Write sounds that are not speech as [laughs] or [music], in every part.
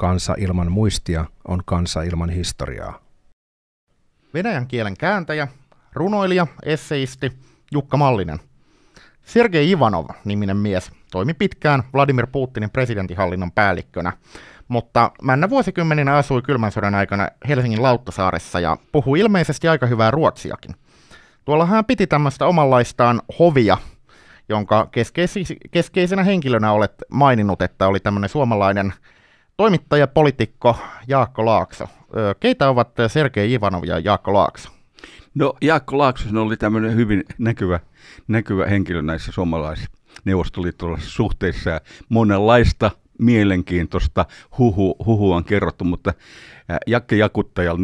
Kansa ilman muistia on kansa ilman historiaa. Venäjän kielen kääntäjä, runoilija, esseisti Jukka Mallinen. Sergei Ivanov-niminen mies toimi pitkään Vladimir Putinin presidentinhallinnon päällikkönä, mutta männä vuosikymmeninä asui kylmän sodan aikana Helsingin Lauttasaaressa ja puhui ilmeisesti aika hyvää ruotsiakin. Tuolla hän piti tämmöistä omanlaistaan hovia, jonka keskeisenä henkilönä olet maininnut, että oli tämmöinen suomalainen Toimittaja, politikko Jaakko Laakso. Keitä ovat Sergei Ivanov ja Jaakko Laakso? No Jaakko Laaksonen oli tämmöinen hyvin näkyvä, näkyvä henkilö näissä suomalaisissa neuvostoliittolaisissa suhteissa. Monenlaista mielenkiintoista huhu, huhu on kerrottu, mutta Jakke Jakuttaja,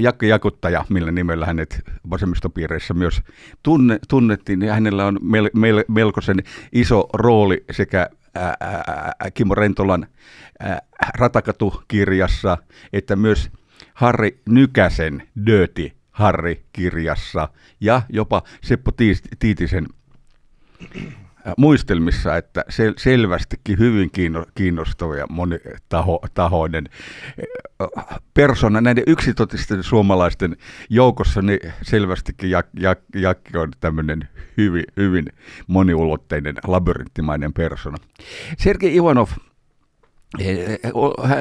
Jakke Jakuttaja, millä nimellä hänet vasemmistopiireissä myös tunne, tunnettiin, ja niin hänellä on mel, mel, melkoisen iso rooli sekä ää, ää, Kimmo Rentolan ää, kirjassa, että myös Harri Nykäsen Dirty Harri-kirjassa ja jopa Seppo Tiitisen Äh, muistelmissa, että sel- selvästikin hyvin kiinno- kiinnostava ja monitahoinen äh, äh, persona näiden yksitotisten suomalaisten joukossa, niin selvästikin Jak- Jak- on tämmöinen hyvin, hyvin moniulotteinen labyrinttimainen persona. Sergei Ivanov, eh, eh,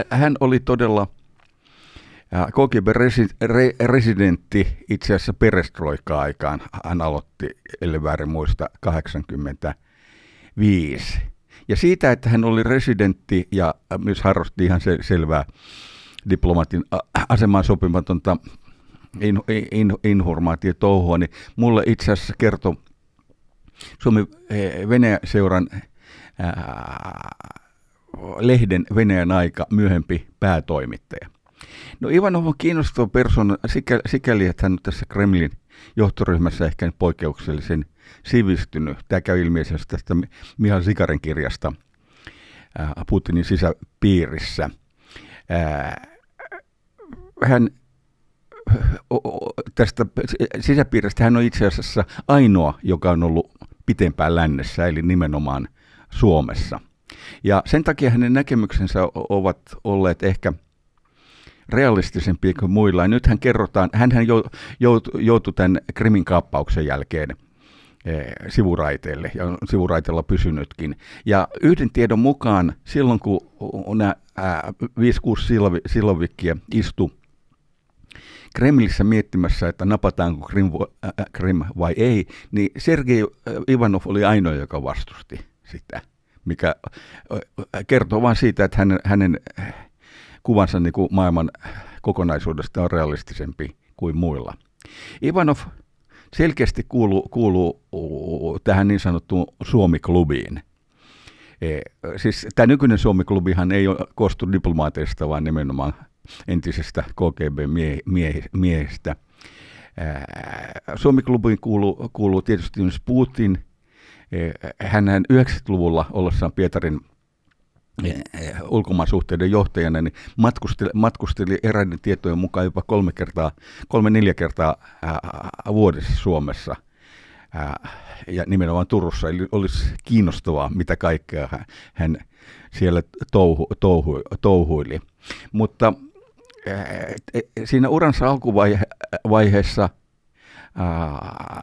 hän oli todella KGB residentti itse asiassa perestroika-aikaan. Hän aloitti, ellei väärin muista, 80 Viisi. Ja siitä, että hän oli residentti ja äh, myös harrasti ihan sel- selvää diplomaatin äh, asemaan sopimatonta in, in, in, informaatiotouhua, niin mulle itse asiassa kertoi Suomen eh, Venäjä-seuran äh, lehden Venäjän aika myöhempi päätoimittaja. No Ivanov on kiinnostava persoona sikäli, että hän on tässä Kremlin johtoryhmässä ehkä poikkeuksellisen sivistynyt. Tämä käy ilmeisesti tästä Mihail Sikaren kirjasta äh, Putinin sisäpiirissä. Äh, hän tästä sisäpiiristä hän on itse asiassa ainoa, joka on ollut pitempään lännessä, eli nimenomaan Suomessa. Ja sen takia hänen näkemyksensä ovat olleet ehkä realistisempia kuin muilla. Ja nythän kerrotaan, hän joutui tämän Krimin kaappauksen jälkeen Eh, sivuraiteelle ja on sivuraiteella pysynytkin. Ja yhden tiedon mukaan silloin, kun nämä 5-6 silovikkiä istu Kremlissä miettimässä, että napataanko Krim, äh, Krim vai ei, niin Sergei Ivanov oli ainoa, joka vastusti sitä, mikä kertoo vain siitä, että hänen, hänen kuvansa niin kuin maailman kokonaisuudesta on realistisempi kuin muilla. Ivanov selkeästi kuuluu, kuuluu uh, tähän niin sanottuun Suomi-klubiin. E, siis tämä nykyinen Suomi-klubihan ei ole koostu diplomaateista, vaan nimenomaan entisestä KGB-miehistä. Suomi-klubiin kuuluu, kuuluu tietysti myös Putin. E, Hän 90-luvulla ollessaan Pietarin niin. ulkomaansuhteiden johtajana, niin matkusteli, matkusteli eräiden tietojen mukaan jopa kolme kertaa, kolme neljä kertaa ää, vuodessa Suomessa ää, ja nimenomaan Turussa. Eli olisi kiinnostavaa, mitä kaikkea hän siellä touhu, touhu, touhuili. Mutta ää, e, e, siinä uransa alkuvaiheessa ää,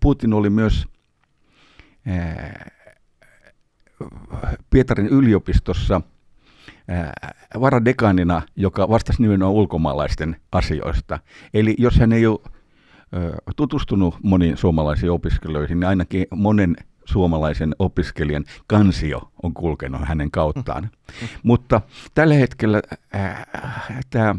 Putin oli myös ää, Pietarin yliopistossa varadekanina, joka vastasi nimenomaan ulkomaalaisten asioista. Eli jos hän ei ole tutustunut moniin suomalaisiin opiskelijoihin, niin ainakin monen suomalaisen opiskelijan kansio on kulkenut hänen kauttaan. Mm. Mutta tällä hetkellä tämä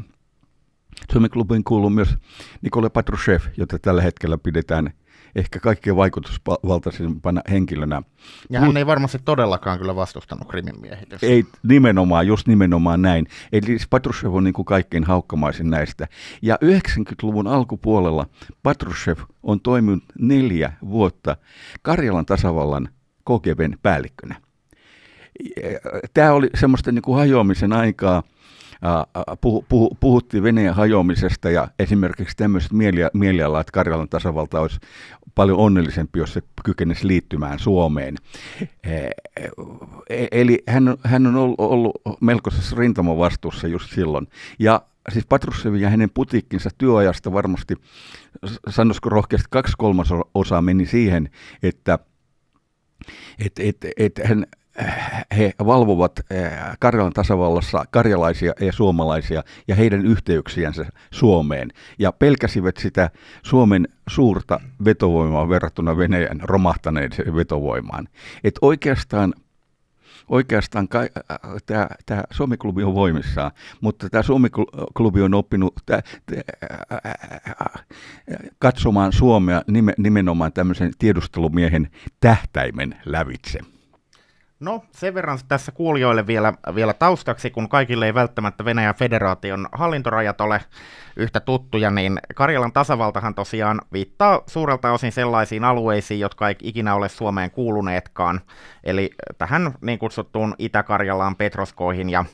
Suomen klubiin kuuluu myös Nikolai Patrushev, jota tällä hetkellä pidetään ehkä kaikkein vaikutusvaltaisimpana henkilönä. Ja hän Mut, ei varmasti todellakaan kyllä vastustanut krimin miehitystä. Ei, nimenomaan, just nimenomaan näin. Eli siis Patrushev on niin kuin kaikkein haukkamaisin näistä. Ja 90-luvun alkupuolella Patrushev on toiminut neljä vuotta Karjalan tasavallan KGBn päällikkönä. Tämä oli semmoista niin kuin hajoamisen aikaa, puhu, puhu, puhuttiin Venäjän hajoamisesta ja esimerkiksi tämmöiset mielialat, mieliala, että Karjalan tasavalta olisi paljon onnellisempi, jos se kykenisi liittymään Suomeen. E, e, eli hän, hän on ollut, ollut melkoisessa rintamavastuussa just silloin. Ja siis Patrussevi ja hänen putiikkinsa työajasta varmasti, sanoisiko rohkeasti, kaksi kolmasosaa meni siihen, että et, et, et hän, he valvovat eh, Karjalan tasavallassa karjalaisia ja suomalaisia ja heidän yhteyksiänsä Suomeen ja pelkäsivät sitä Suomen suurta vetovoimaa verrattuna Venäjän romahtaneen vetovoimaan. Et oikeastaan Oikeastaan äh, tämä Suomi-klubi on voimissaan, mutta tämä Suomi-klubi on oppinut tää, tää, äh, äh, äh katsomaan Suomea nimenomaan tämmöisen tiedustelumiehen tähtäimen lävitse. No, sen verran tässä kuulijoille vielä, vielä taustaksi, kun kaikille ei välttämättä Venäjän federaation hallintorajat ole yhtä tuttuja, niin Karjalan tasavaltahan tosiaan viittaa suurelta osin sellaisiin alueisiin, jotka ei ikinä ole Suomeen kuuluneetkaan, eli tähän niin kutsuttuun Itä-Karjalaan, Petroskoihin ja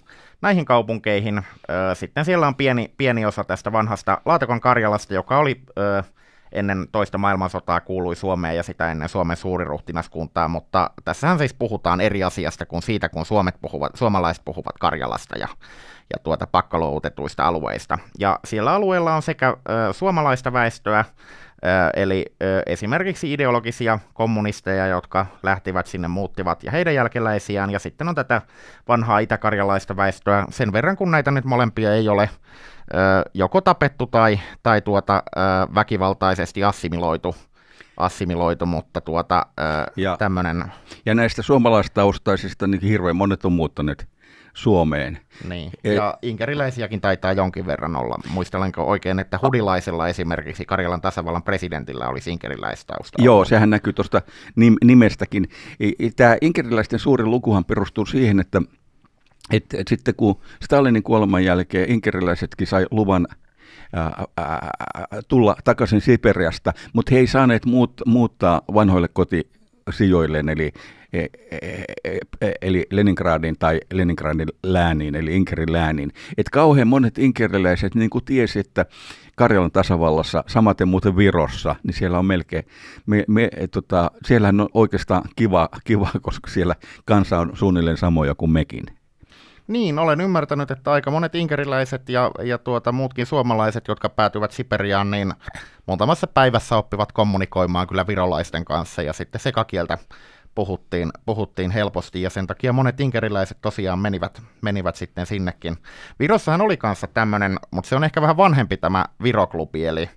näihin kaupunkeihin. Sitten siellä on pieni, pieni osa tästä vanhasta Laatakon Karjalasta, joka oli ennen toista maailmansotaa kuului Suomeen ja sitä ennen Suomen suuriruhtinaskuntaa, mutta tässähän siis puhutaan eri asiasta kuin siitä, kun suomet puhuvat, suomalaiset puhuvat Karjalasta ja, ja tuota pakkoloutetuista alueista. Ja siellä alueella on sekä ö, suomalaista väestöä, Eli esimerkiksi ideologisia kommunisteja, jotka lähtivät sinne, muuttivat ja heidän jälkeläisiään. Ja sitten on tätä vanhaa itäkarjalaista väestöä sen verran, kun näitä nyt molempia ei ole joko tapettu tai, tai tuota, väkivaltaisesti assimiloitu assimiloitu, mutta tuota, ja, tämmöinen... Ja näistä suomalaistaustaisista niin hirveän monet on muuttaneet Suomeen. Niin, e- ja inkeriläisiäkin taitaa jonkin verran olla. Muistelenko oikein, että hudilaisella esimerkiksi Karjalan tasavallan presidentillä olisi inkeriläistausta? Joo, sehän näkyy tuosta nimestäkin. Tämä inkeriläisten suuri lukuhan perustuu siihen, että – et, et sitten kun Stalinin kuoleman jälkeen inkeriläisetkin sai luvan ää, ää, tulla takaisin Siperiasta, mutta he ei saaneet muut, muuttaa vanhoille kotisijoilleen, eli, e, e, e, eli Leningradin tai Leningradin lääniin, eli Inkerin lääniin. Et kauhean monet inkeriläiset niin kuin tiesi, että Karjalan tasavallassa, samaten muuten Virossa, niin siellä on melkein, me, me, tota, siellähän on oikeastaan kiva, kiva, koska siellä kansa on suunnilleen samoja kuin mekin. Niin, olen ymmärtänyt, että aika monet inkeriläiset ja, ja tuota, muutkin suomalaiset, jotka päätyvät Siperiaan, niin muutamassa päivässä oppivat kommunikoimaan kyllä virolaisten kanssa ja sitten sekakieltä puhuttiin, puhuttiin helposti ja sen takia monet inkeriläiset tosiaan menivät, menivät sitten sinnekin. Virossahan oli kanssa tämmöinen, mutta se on ehkä vähän vanhempi tämä Viroklubi, eli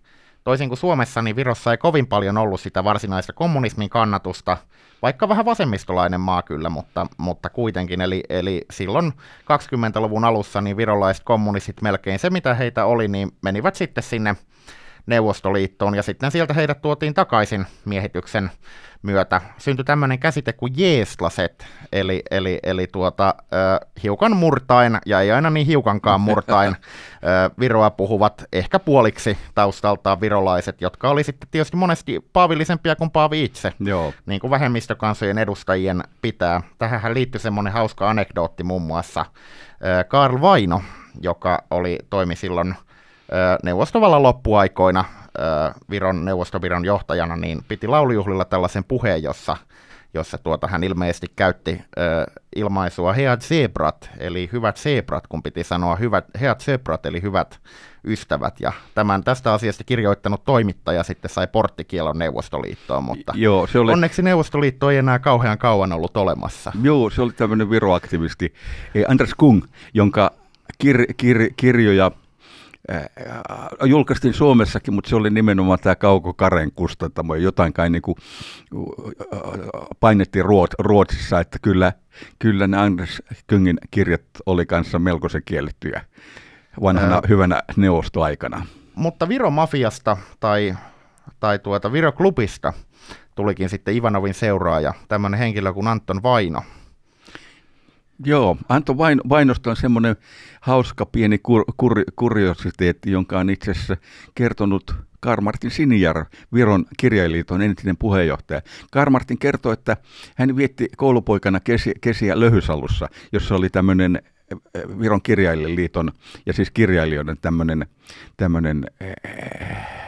Toisin kuin Suomessa, niin Virossa ei kovin paljon ollut sitä varsinaista kommunismin kannatusta, vaikka vähän vasemmistolainen maa kyllä, mutta, mutta kuitenkin. Eli, eli silloin 20-luvun alussa niin virolaiset kommunistit melkein se, mitä heitä oli, niin menivät sitten sinne Neuvostoliittoon ja sitten sieltä heidät tuotiin takaisin miehityksen myötä. Syntyi tämmöinen käsite kuin jeeslaset, eli, eli, eli tuota, äh, hiukan murtain, ja ei aina niin hiukankaan murtain, äh, viroa puhuvat ehkä puoliksi taustaltaan virolaiset, jotka oli sitten tietysti monesti paavillisempia kuin paavi itse, Joo. niin kuin vähemmistökansojen edustajien pitää. Tähän liittyy semmoinen hauska anekdootti muun muassa. Karl Vaino, joka oli, toimi silloin neuvostovallan loppuaikoina Viron neuvostoviron johtajana, niin piti laulujuhlilla tällaisen puheen, jossa, jossa tuota, hän ilmeisesti käytti ilmaisua heat zebrat, eli hyvät zebrat, kun piti sanoa hyvät, heat zebrat, eli hyvät ystävät. Ja tämän tästä asiasta kirjoittanut toimittaja sitten sai porttikielon Neuvostoliittoon, mutta Joo, se oli... onneksi Neuvostoliitto ei enää kauhean kauan ollut olemassa. Joo, se oli tämmöinen viroaktivisti Andres Kung, jonka kir- kir- kirjoja Äh, äh, julkaistiin Suomessakin, mutta se oli nimenomaan tämä Karen kustantamo, jotain kai niin kuin, äh, äh, painettiin Ruot, Ruotsissa, että kyllä, kyllä ne Anders Küngin kirjat oli kanssa melkoisen kiellettyjä vanhana Ää... Äh. hyvänä neuvostoaikana. Mutta Viro Mafiasta tai, tai tuota Viro Klubista tulikin sitten Ivanovin seuraaja, tämmöinen henkilö kuin Anton Vaino – Joo, Anto Vain, Vainosta on semmoinen hauska pieni kur, kur, kuriositeetti, jonka on itse asiassa kertonut Karmartin Sinijar, Viron kirjailijaton entinen puheenjohtaja. Karmartin kertoi, että hän vietti koulupoikana kesi, kesiä Löhysalussa, jossa oli tämmöinen eh, eh, Viron kirjailijaliiton ja siis kirjailijoiden tämmöinen, tämmöinen äh, eh,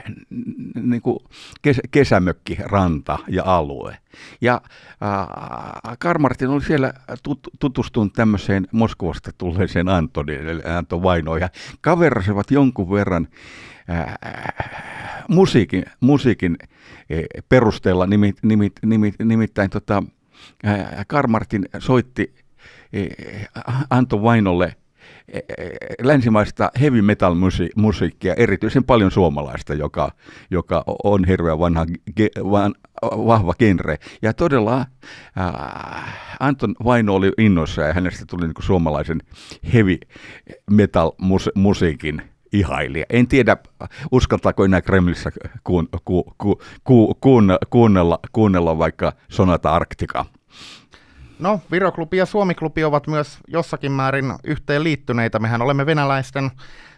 niin kuin kes, kesämökki, ranta ja alue. Ja äh, Karmartin oli siellä tut, tutustunut tämmöiseen Moskovasta tulleeseen Antoniin, eli Anto Vainoon, ja kaverasivat jonkun verran äh, musiikin, musiikin e, perusteella, nimit, nimit, nimit, nimittäin tota, äh, Karmartin soitti äh, e, Anto Vainolle – E, e, e, länsimaista heavy metal musiikkia, erityisen paljon suomalaista, joka, joka on hirveän vanha, ge, van, vahva genre. Ja todella äh, Anton Vaino oli innossa ja hänestä tuli niin suomalaisen heavy metal musiikin ihailija. En tiedä, uskaltaako enää Kremlissä kuun, ku, ku, ku, kuun, kuunnella, kuunnella vaikka Sonata Arktika. No, Viroklubi ja Suomiklubi ovat myös jossakin määrin yhteen liittyneitä. Mehän olemme venäläisten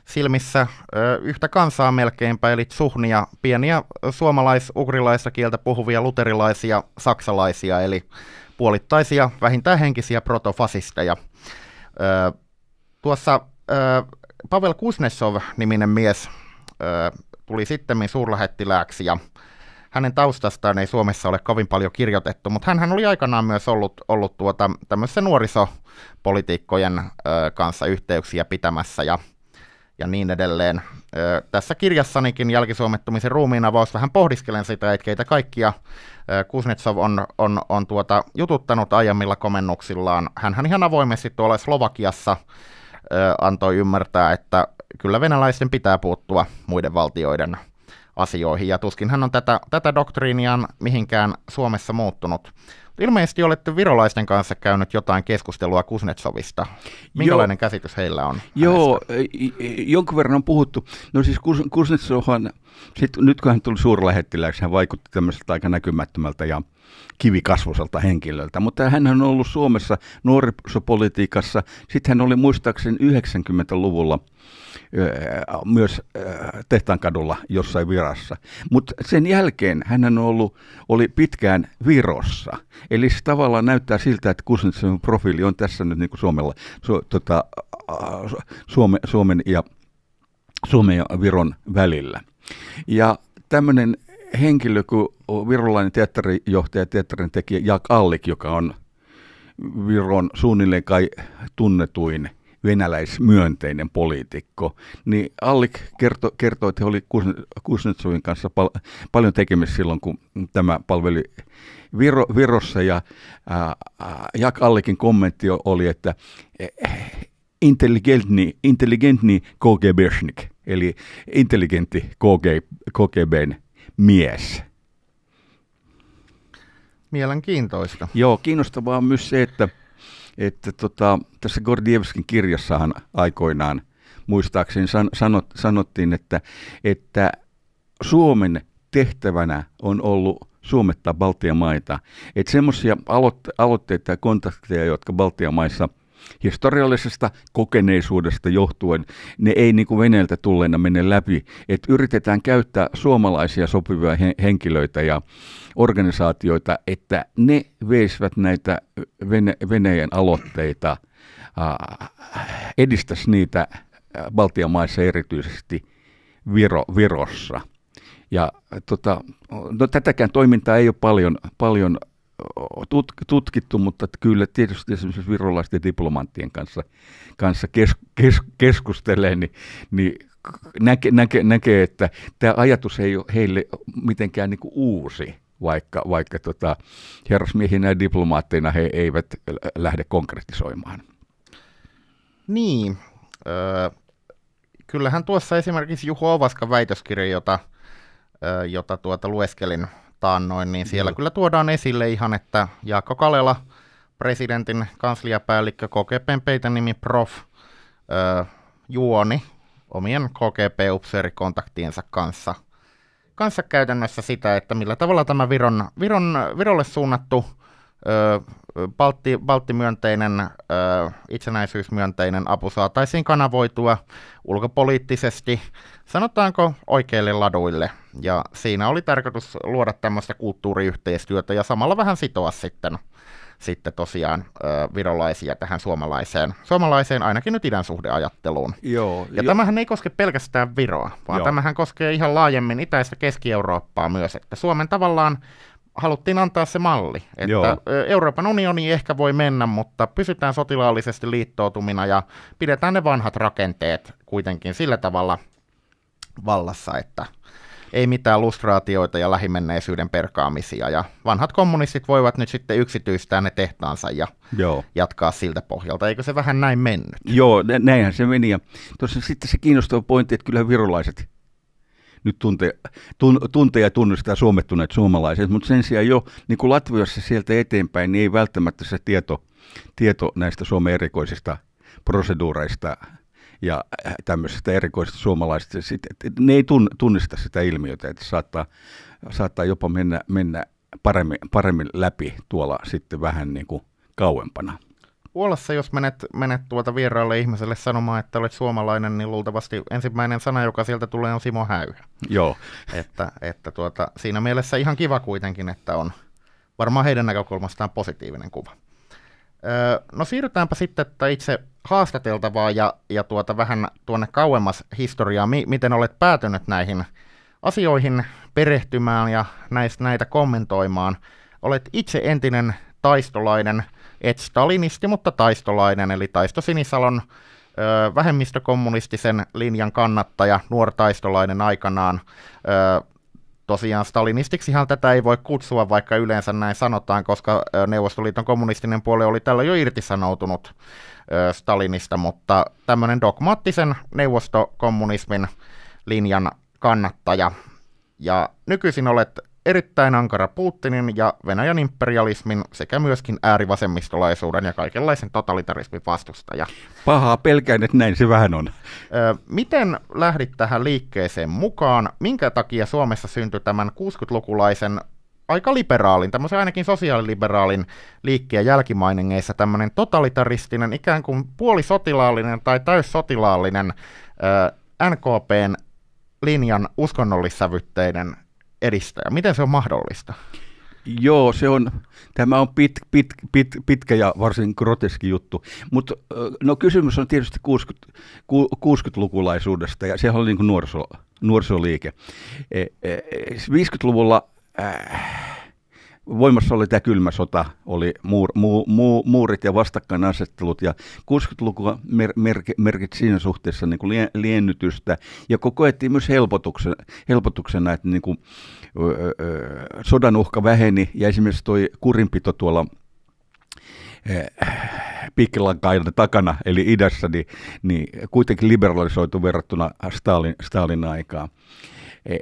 silmissä ö, yhtä kansaa melkeinpä, eli suhnia, pieniä suomalais-ugrilaista kieltä puhuvia luterilaisia saksalaisia, eli puolittaisia, vähintään henkisiä protofasisteja. Ö, tuossa ö, Pavel Kuznetsov-niminen mies ö, tuli sitten suurlähettilääksi ja hänen taustastaan ei Suomessa ole kovin paljon kirjoitettu, mutta hän oli aikanaan myös ollut, ollut tuota, tämmöisessä nuorisopolitiikkojen ö, kanssa yhteyksiä pitämässä ja, ja niin edelleen. Ö, tässä kirjassanikin jälkisuomettumisen ruumiin avaus vähän pohdiskelen sitä, että keitä kaikkia ö, Kuznetsov on, on, on tuota, jututtanut aiemmilla komennuksillaan. hän ihan avoimesti tuolla Slovakiassa ö, antoi ymmärtää, että kyllä venäläisten pitää puuttua muiden valtioiden asioihin, ja tuskin, hän on tätä, tätä doktriiniaan mihinkään Suomessa muuttunut. Ilmeisesti olette virolaisten kanssa käynyt jotain keskustelua Kuznetsovista. Minkälainen Joo. käsitys heillä on? Joo, hänestä? E, e, jonkun verran on puhuttu. No siis Kuznetsovhan, sit, nyt kun hän tuli suurlähettiläksi, hän vaikutti tämmöiseltä aika näkymättömältä ja kivikasvoselta henkilöltä. Mutta hän on ollut Suomessa nuorisopolitiikassa. Sitten hän oli muistaakseni 90-luvulla – myös Tehtaankadulla jossain virassa. Mutta sen jälkeen hän on ollut, oli pitkään Virossa. Eli se tavallaan näyttää siltä, että Kuznetsovin profiili on tässä nyt niin kuin Suomella, su, tota, Suome, Suomen, ja, Suomen ja Viron välillä. Ja tämmöinen henkilö kuin virolainen teatterijohtaja, teatterin tekijä Jaak Allik, joka on Viron suunnilleen kai tunnetuin venäläismyönteinen poliitikko, niin Allik kerto, kertoi että he oli Kuznetsovin kanssa pal- paljon tekemistä silloin, kun tämä palveli Viro, Virossa, ja ää, Jak Allikin kommentti oli, että eh, intelligentni, intelligentni KGBshnik, eli intelligentti KG, KGBn mies. Mielenkiintoista. Joo, kiinnostavaa on myös se, että että tota, tässä Gordievskin kirjassahan aikoinaan muistaakseni san, sanot, sanottiin, että, että Suomen tehtävänä on ollut suomettaa Baltian maita. Että semmoisia aloitteita ja kontakteja, jotka Baltian maissa – historiallisesta kokeneisuudesta johtuen ne ei niin kuin veneeltä tulleena mene läpi. että yritetään käyttää suomalaisia sopivia henkilöitä ja organisaatioita, että ne veisivät näitä vene- Venäjän aloitteita, edistäisi niitä Baltian maissa erityisesti Viro, Virossa. Ja tota, no, tätäkään toimintaa ei ole paljon, paljon tutkittu, mutta kyllä tietysti esimerkiksi virolaisten diplomanttien kanssa, kanssa kes, kes, keskustelee, niin, niin näke, näke, näkee, että tämä ajatus ei ole heille mitenkään niin uusi, vaikka, vaikka tota, herrasmiehinä ja diplomaatteina he eivät lähde konkretisoimaan. Niin, öö, kyllähän tuossa esimerkiksi Juho Ovaskan väitöskirja, jota, jota tuota lueskelin taannoin, niin siellä mm. kyllä tuodaan esille ihan, että Jaakko Kalela, presidentin kansliapäällikkö, KGPn peitänimi Prof. Ö, juoni omien KGP-upseerikontaktiensa kanssa, kanssa käytännössä sitä, että millä tavalla tämä Viron, Viron, Virolle suunnattu ö, baltti, balttimyönteinen, itsenäisyysmyönteinen apu saataisiin kanavoitua ulkopoliittisesti, sanotaanko oikeille laduille – ja siinä oli tarkoitus luoda tämmöistä kulttuuriyhteistyötä ja samalla vähän sitoa sitten, sitten tosiaan ö, virolaisia tähän suomalaiseen, suomalaiseen ainakin nyt idän suhdeajatteluun. Joo, ja jo. tämähän ei koske pelkästään Viroa, vaan Joo. tämähän koskee ihan laajemmin itäistä Keski-Eurooppaa myös, että Suomen tavallaan haluttiin antaa se malli, että Joo. Euroopan unioni ehkä voi mennä, mutta pysytään sotilaallisesti liittoutumina ja pidetään ne vanhat rakenteet kuitenkin sillä tavalla vallassa, että ei mitään lustraatioita ja lähimenneisyyden perkaamisia. Ja vanhat kommunistit voivat nyt sitten yksityistää ne tehtaansa ja Joo. jatkaa siltä pohjalta. Eikö se vähän näin mennyt? Joo, näinhän se meni. Ja tuossa sitten se kiinnostava pointti, että kyllä virolaiset nyt tuntee, tun, tuntee ja tunnistaa suomettuneet suomalaiset, mutta sen sijaan jo niin kuin Latviassa sieltä eteenpäin, niin ei välttämättä se tieto, tieto näistä Suomen erikoisista proseduureista ja äh, tämmöisestä erikoisista suomalaisista, Ne ei tunnista sitä ilmiötä, että saattaa, saattaa jopa mennä, mennä paremmin, paremmin läpi tuolla sitten vähän niin kuin kauempana. Puolassa, jos menet, menet tuota vieraalle ihmiselle sanomaan, että olet suomalainen, niin luultavasti ensimmäinen sana, joka sieltä tulee, on Simo Häyhä. Joo. Että, että tuota, siinä mielessä ihan kiva kuitenkin, että on varmaan heidän näkökulmastaan positiivinen kuva. Öö, no siirrytäänpä sitten että itse haastateltavaa ja, ja tuota vähän tuonne kauemmas historiaa, mi- miten olet päätynyt näihin asioihin perehtymään ja näistä, näitä kommentoimaan. Olet itse entinen taistolainen, et stalinisti, mutta taistolainen, eli Taisto Sinisalon ö, vähemmistökommunistisen linjan kannattaja, nuortaistolainen aikanaan. Ö, Tosiaan stalinistiksihan tätä ei voi kutsua, vaikka yleensä näin sanotaan, koska Neuvostoliiton kommunistinen puoli oli tällä jo irtisanoutunut Stalinista, mutta tämmöinen dogmaattisen neuvostokommunismin linjan kannattaja. Ja nykyisin olet erittäin ankara Putinin ja Venäjän imperialismin sekä myöskin äärivasemmistolaisuuden ja kaikenlaisen totalitarismin vastustaja. Pahaa pelkään, että näin se vähän on. Miten lähdit tähän liikkeeseen mukaan? Minkä takia Suomessa syntyi tämän 60-lukulaisen aika liberaalin, tämmöisen ainakin sosiaaliliberaalin liikkeen jälkimainingeissa tämmöinen totalitaristinen, ikään kuin puolisotilaallinen tai täyssotilaallinen NKPn linjan uskonnollissävytteinen edistää? Miten se on mahdollista? Joo, se on, tämä on pit, pit, pit, pitkä ja varsin groteski juttu. Mutta no, kysymys on tietysti 60, 60-lukulaisuudesta ja sehän oli niin kuin nuoriso, nuorisoliike. 50-luvulla e, e, e, äh, voimassa oli tämä kylmä sota, oli muur, mu, mu, muurit ja vastakkainasettelut ja 60-lukua mer, mer, merkit siinä suhteessa niin kuin liennytystä ja koettiin myös helpotuksen, helpotuksena, että niin kuin, ö, ö, sodan uhka väheni ja esimerkiksi tuo kurinpito tuolla piikkilankaiden takana, eli idässä, niin, niin kuitenkin liberalisoitu verrattuna Stalin, Stalin aikaan e,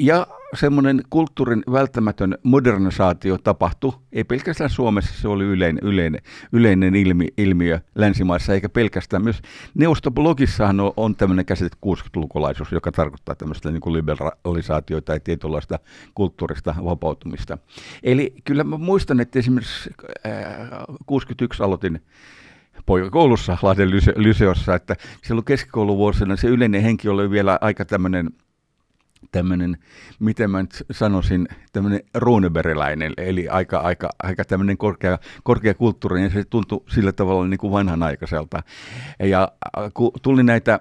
ja semmoinen kulttuurin välttämätön modernisaatio tapahtui, ei pelkästään Suomessa, se oli yleinen, yleinen, yleinen ilmi, ilmiö länsimaissa, eikä pelkästään myös neuvostoblogissahan on, on tämmöinen käsite 60-lukulaisuus, joka tarkoittaa tämmöistä niin kuin liberalisaatioita ja tietynlaista kulttuurista vapautumista. Eli kyllä mä muistan, että esimerkiksi äh, 61 aloitin poikakoulussa Lahden Lyseossa, että silloin keskikouluvuosina se yleinen henki oli vielä aika tämmöinen – tämmöinen, miten mä nyt sanoisin, tämmöinen ruuneberiläinen, eli aika, aika, aika tämmöinen korkea, korkea kulttuuri, ja se tuntui sillä tavalla niin kuin vanhanaikaiselta. Ja äh, kun tuli näitä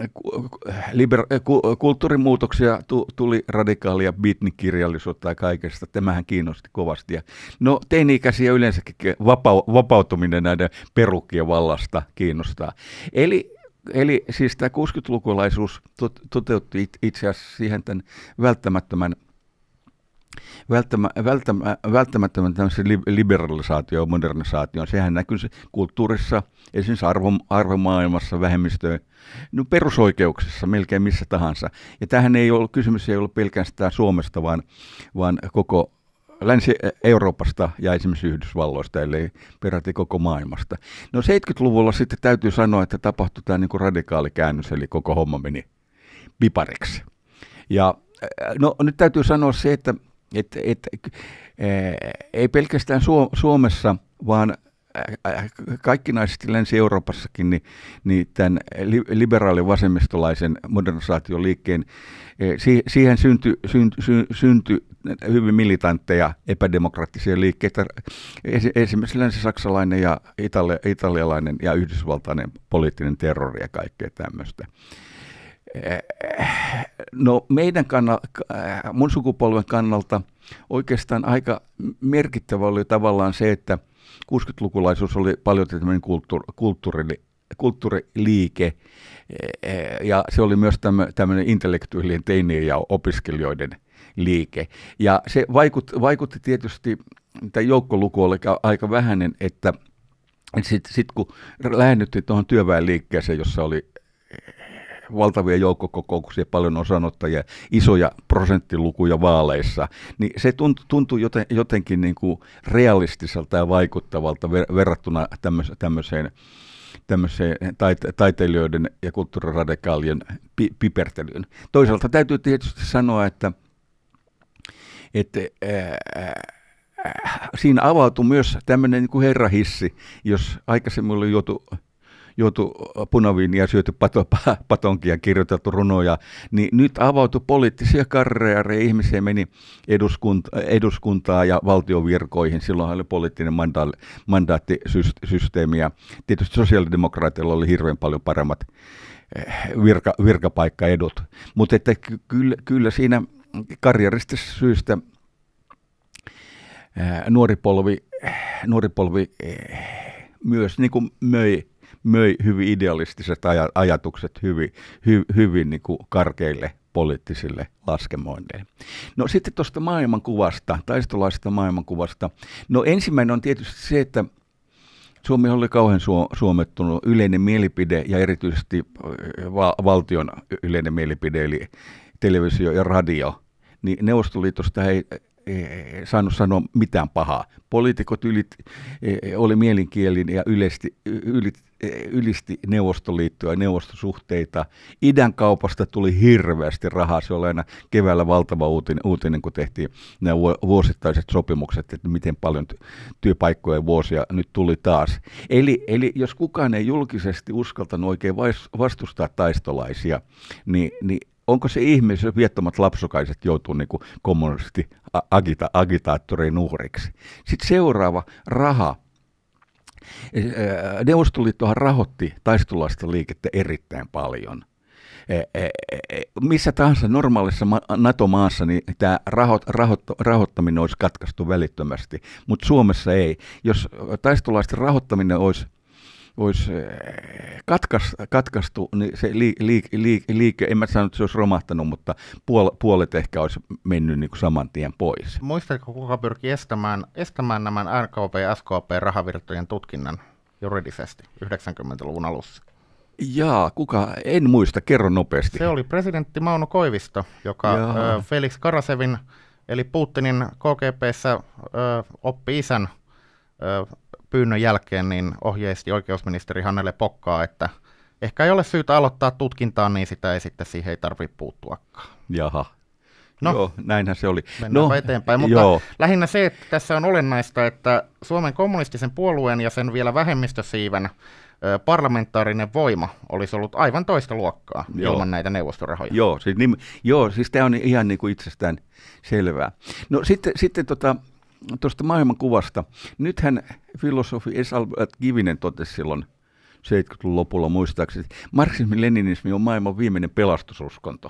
äh, äh, liber, kulttuurimuutoksia tuli radikaalia bitnikirjallisuutta ja kaikesta. Tämähän kiinnosti kovasti. Ja no teini-ikäisiä yleensäkin vapautuminen näiden perukkien vallasta kiinnostaa. Eli eli siis tämä 60-lukulaisuus toteutti itse asiassa siihen tämän välttämättömän välttämä, välttämä, välttämättömän tämmöisen liberalisaatio ja modernisaatio. Sehän näkyy kulttuurissa, esimerkiksi arvo, arvomaailmassa, vähemmistöön, no perusoikeuksissa, melkein missä tahansa. Ja tähän ei ollut, kysymys ei ollut pelkästään Suomesta, vaan, vaan koko Länsi-Euroopasta ja esimerkiksi Yhdysvalloista, eli peräti koko maailmasta. No 70-luvulla sitten täytyy sanoa, että tapahtui tämä niin kuin radikaali käännös, eli koko homma meni pipariksi. Ja no, nyt täytyy sanoa se, että et, että ei pelkästään Suomessa, vaan kaikkinaisesti Länsi-Euroopassakin niin, niin tämän liberaalin vasemmistolaisen modernisaatioliikkeen, siihen syntyi synty, synty hyvin militantteja epädemokraattisia liikkeitä. Esimerkiksi länsi-saksalainen ja italia, italialainen ja yhdysvaltainen poliittinen terrori ja kaikkea tämmöistä. No meidän kannalta, mun sukupolven kannalta oikeastaan aika merkittävä oli tavallaan se, että 60-lukulaisuus oli paljon tämmöinen kulttuuri, kulttuuriliike, ja se oli myös tämmöinen intellektuellien teinien ja opiskelijoiden – liike. Ja se vaikutti, vaikutti tietysti, tämä joukkoluku oli aika vähäinen, että sitten sit kun lähennyttiin tuohon työväenliikkeeseen, jossa oli eh, valtavia joukkokokouksia, paljon osanottajia, isoja prosenttilukuja vaaleissa, niin se tuntuu joten, jotenkin niin kuin realistiselta ja vaikuttavalta ver, verrattuna tämmöiseen, tämmöiseen, tämmöiseen taite, taiteilijoiden ja kulttuuriradikaalien pi, pipertelyyn. Toisaalta täytyy tietysti sanoa, että – että siinä avautui myös tämmöinen niin herrahissi, jos aikaisemmin oli joutu joutu ja syöty pato, [laughs] patonkia, kirjoitettu runoja, niin nyt avautui poliittisia karreareja, ihmisiä meni eduskunta, eduskuntaa ja valtiovirkoihin, silloin oli poliittinen manda- mandaattisysteemi ja tietysti sosiaalidemokraateilla oli hirveän paljon paremmat virka, virkapaikkaedut, mutta että kyllä, kyllä siinä karjeristisista syistä nuori polvi, nuori polvi myös niin kuin möi, möi hyvin idealistiset ajatukset hyvin, hy, hyvin niin kuin karkeille poliittisille laskemoinneille. No sitten tuosta maailmankuvasta, taistolaisesta maailmankuvasta. No ensimmäinen on tietysti se, että Suomi oli kauhean suomettunut yleinen mielipide ja erityisesti va- valtion yleinen mielipide, eli televisio ja radio, niin Neuvostoliitosta ei, saanut sanoa mitään pahaa. Poliitikot ylit, e, e, oli mielinkielin ja ylisti, ylit, e, ylisti Neuvostoliittoa ja neuvostosuhteita. Idän kaupasta tuli hirveästi rahaa. Se oli aina keväällä valtava uutinen, uutinen kun tehtiin nämä vuosittaiset sopimukset, että miten paljon työpaikkoja vuosia nyt tuli taas. Eli, eli jos kukaan ei julkisesti uskaltanut oikein vastustaa taistolaisia, niin, niin onko se ihmiset jos viettomat lapsukaiset joutuu niin kuin kommunisti agita, agitaattorin uhriksi. Sitten seuraava, raha. Eh, eh, Neuvostoliittohan rahoitti taistulaista liikettä erittäin paljon eh, missä tahansa normaalissa NATO-maassa niin tämä raho- raho- rahoittaminen olisi katkaistu välittömästi, mutta Suomessa ei. Jos taistolaisten rahoittaminen olisi olisi äh, katkas, katkaistu, niin se li, li, liike, en mä sano, että se olisi romahtanut, mutta puol, puolet ehkä olisi mennyt niin kuin saman tien pois. Muistatko, kuka pyrki estämään, estämään nämä RKP ja SKP rahavirtojen tutkinnan juridisesti 90-luvun alussa? Jaa, kuka? En muista, kerro nopeasti. Se oli presidentti Mauno Koivisto, joka Jaa. Felix Karasevin, eli Putinin KGPssä oppi isän pyynnön jälkeen niin ohjeisti oikeusministeri Hannele Pokkaa, että ehkä ei ole syytä aloittaa tutkintaa, niin sitä ei sitten siihen ei tarvitse puuttuakaan. Jaha. No, joo, näinhän se oli. no, eteenpäin, mutta joo. lähinnä se, että tässä on olennaista, että Suomen kommunistisen puolueen ja sen vielä vähemmistösiivän parlamentaarinen voima olisi ollut aivan toista luokkaa joo. ilman näitä neuvostorahoja. Joo, siis, niin, joo, siis tämä on ihan niin kuin itsestään selvää. No sitten, sitten tota, tuosta maailmankuvasta. Nythän filosofi S. Albert Kivinen totesi silloin 70-luvun lopulla muistaakseni, että marxismi leninismi on maailman viimeinen pelastususkonto.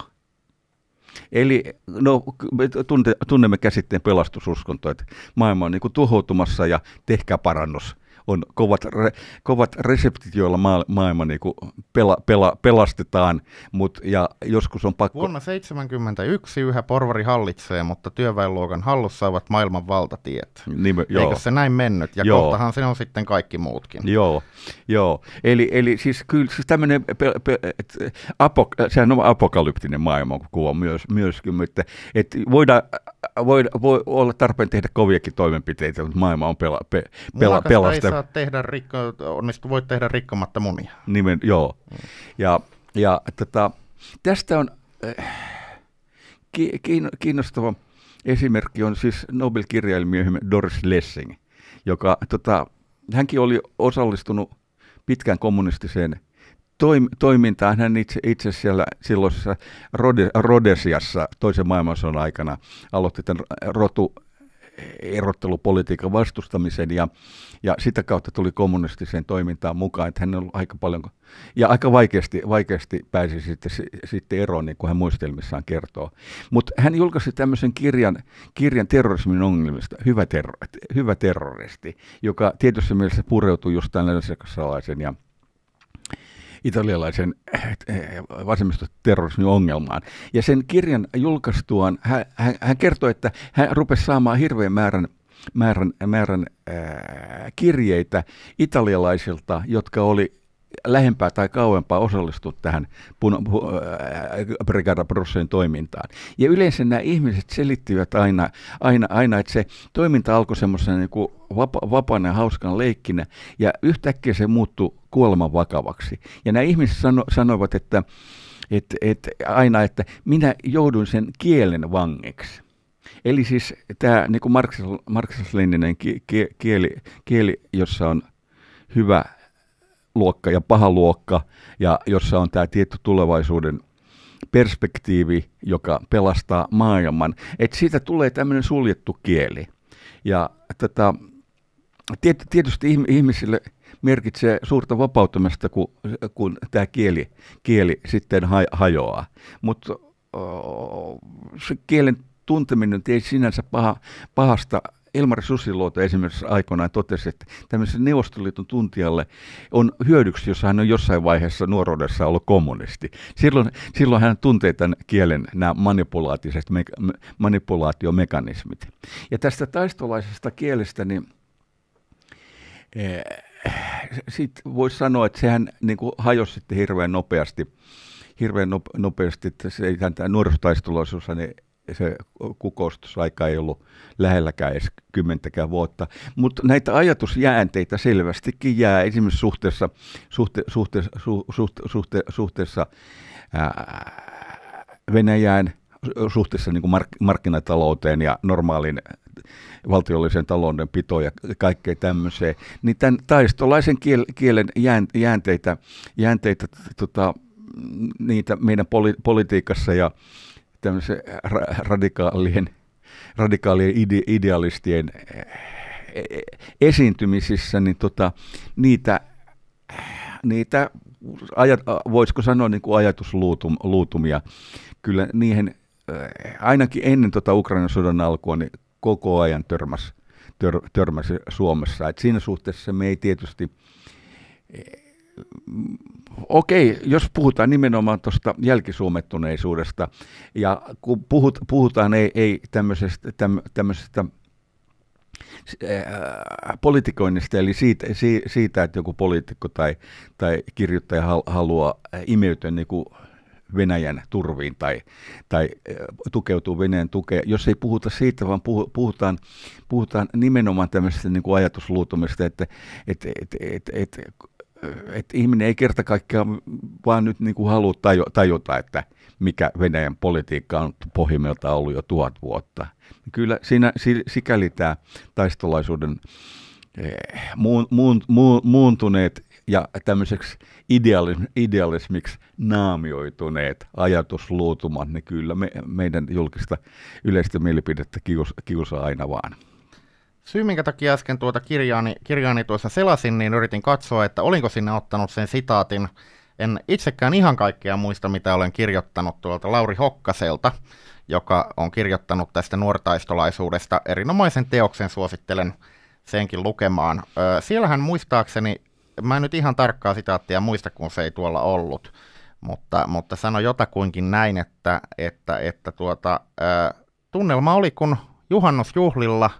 Eli no, me tunne, tunnemme käsitteen pelastususkonto, että maailma on niin kuin tuhoutumassa ja tehkää parannus – on kovat, re, kovat reseptit, joilla ma- maailma niinku pela, pela, pelastetaan, mut, ja joskus on pakko... Vuonna 1971 yhä porvari hallitsee, mutta työväenluokan hallussa ovat maailman valtatiet. Nime, niin joo. Eikö se näin mennyt? Ja joo. kohtahan se on sitten kaikki muutkin. Joo, joo. Eli, eli siis kyllä siis tämmöinen, pe, pe, apok, sehän on apokalyptinen kuva myös, myöskin, että, että voidaan voi, voi olla tarpeen tehdä koviakin toimenpiteitä, mutta maailma on pela, pe, no pela, pelasta. ei saa tehdä rikko, onnistu, voit tehdä rikkomatta munia. Nimen, joo. Mm. Ja, ja tota, tästä on äh, kiinnostava esimerkki on siis Nobel-kirjailmiöhemme Doris Lessing, joka tota, hänkin oli osallistunut pitkään kommunistiseen toim, toimintaan hän itse, itse siellä silloisessa Rodesiassa toisen maailmansodan aikana aloitti tämän rotu erottelupolitiikan vastustamisen ja, ja sitä kautta tuli kommunistiseen toimintaan mukaan, että hän on aika paljon, ja aika vaikeasti, vaikeasti pääsi sitten, sitten eroon, niin kuin hän muistelmissaan kertoo. Mutta hän julkaisi tämmöisen kirjan, kirjan terrorismin ongelmista, hyvä, terro, hyvä terroristi, joka tietyssä mielessä pureutui just tämän ja italialaisen eh, eh, vasemmistoterrorismin ongelmaan. Ja sen kirjan julkaistuaan hän, hän, hän kertoi, että hän rupesi saamaan hirveän määrän määrän, määrän ää, eh, kirjeitä italialaisilta, jotka oli lähempää tai kauempaa osallistua tähän pu, Brigada Brossojen toimintaan. Ja yleensä nämä ihmiset selittivät aina, aina, aina että se toiminta alkoi semmoisena niin vapa, vapaana hauskan leikkinä, ja yhtäkkiä se muuttui kuolema vakavaksi. Ja nämä ihmiset sano, sanoivat, että, että, et, aina, että minä joudun sen kielen vangeksi. Eli siis tämä niin kuin kieli, kieli, jossa on hyvä luokka ja paha luokka, ja jossa on tämä tietty tulevaisuuden perspektiivi, joka pelastaa maailman. Että siitä tulee tämmöinen suljettu kieli. Ja tätä, tota, tietysti ihmisille – merkitsee suurta vapautumista, kun, kun tämä kieli, kieli sitten hajoaa. Mutta se kielen tunteminen ei sinänsä paha, pahasta Elmar Susiluoto esimerkiksi aikoinaan totesi, että tämmöisen Neuvostoliiton tuntijalle on hyödyksi, jos hän on jossain vaiheessa nuoruudessa ollut kommunisti. Silloin, silloin hän tuntee tämän kielen nämä manipulaatiset, manipulaatiomekanismit. Ja tästä taistolaisesta kielestä, niin eh, sitten voisi sanoa, että sehän niin kuin hajosi sitten hirveän nopeasti. Hirveän nopeasti, että se, tämä nuorisotaisteluosuus, niin se kukoistusaika ei ollut lähelläkään edes kymmentäkään vuotta. Mutta näitä ajatusjäänteitä selvästikin jää esimerkiksi suhteessa, suhte, suhte, su, suhte, suhte, suhteessa ää, Venäjään, suhteessa niin kuin mark, markkinatalouteen ja normaaliin valtiollisen taloudenpitoon ja kaikkea tämmöiseen, niin tämän taistolaisen kielen jäänteitä, jäänteitä tota, niitä meidän poli, politiikassa ja tämmöisen ra- radikaalien, radikaalien ide, idealistien e-, e-, esiintymisissä, niin tota, niitä, niitä ajat, voisiko sanoa niin kuin ajatusluutumia, kyllä niihin ainakin ennen tota Ukrainan sodan alkua, niin koko ajan törmäs, tör, törmäsi Suomessa. Et siinä suhteessa me ei tietysti, eh, okei, jos puhutaan nimenomaan tuosta jälkisuomettuneisuudesta ja kun puhut, puhutaan ei, ei tämmöisestä, täm, tämmöisestä eh, politikoinnista, eli siitä, siitä, että joku poliitikko tai, tai kirjoittaja haluaa imeytyä niin kuin Venäjän turviin tai, tai tukeutuu Venäjän tukeen. Jos ei puhuta siitä, vaan puhutaan, puhutaan nimenomaan tämmöisestä niin kuin ajatusluutumista, että et, et, et, et, että ihminen ei kerta kaikkiaan vaan nyt niin kuin halua tajuta, että mikä Venäjän politiikka on pohjimmiltaan ollut jo tuhat vuotta. Kyllä siinä, sikäli tämä taistolaisuuden eh, muun, muun, muun, muuntuneet ja tämmöiseksi idealismiksi naamioituneet ajatusluutumat, niin kyllä me, meidän julkista yleistä mielipidettä kius, kiusaa aina vaan. Syy, minkä takia äsken tuota kirjaani, kirjaani tuossa selasin, niin yritin katsoa, että olinko sinne ottanut sen sitaatin. En itsekään ihan kaikkea muista, mitä olen kirjoittanut tuolta Lauri Hokkaselta, joka on kirjoittanut tästä nuortaistolaisuudesta erinomaisen teoksen, suosittelen senkin lukemaan. Siellähän muistaakseni mä en nyt ihan tarkkaa sitaattia muista, kun se ei tuolla ollut, mutta, mutta sano jotakuinkin näin, että, että, että tuota, ää, tunnelma oli kun juhannusjuhlilla,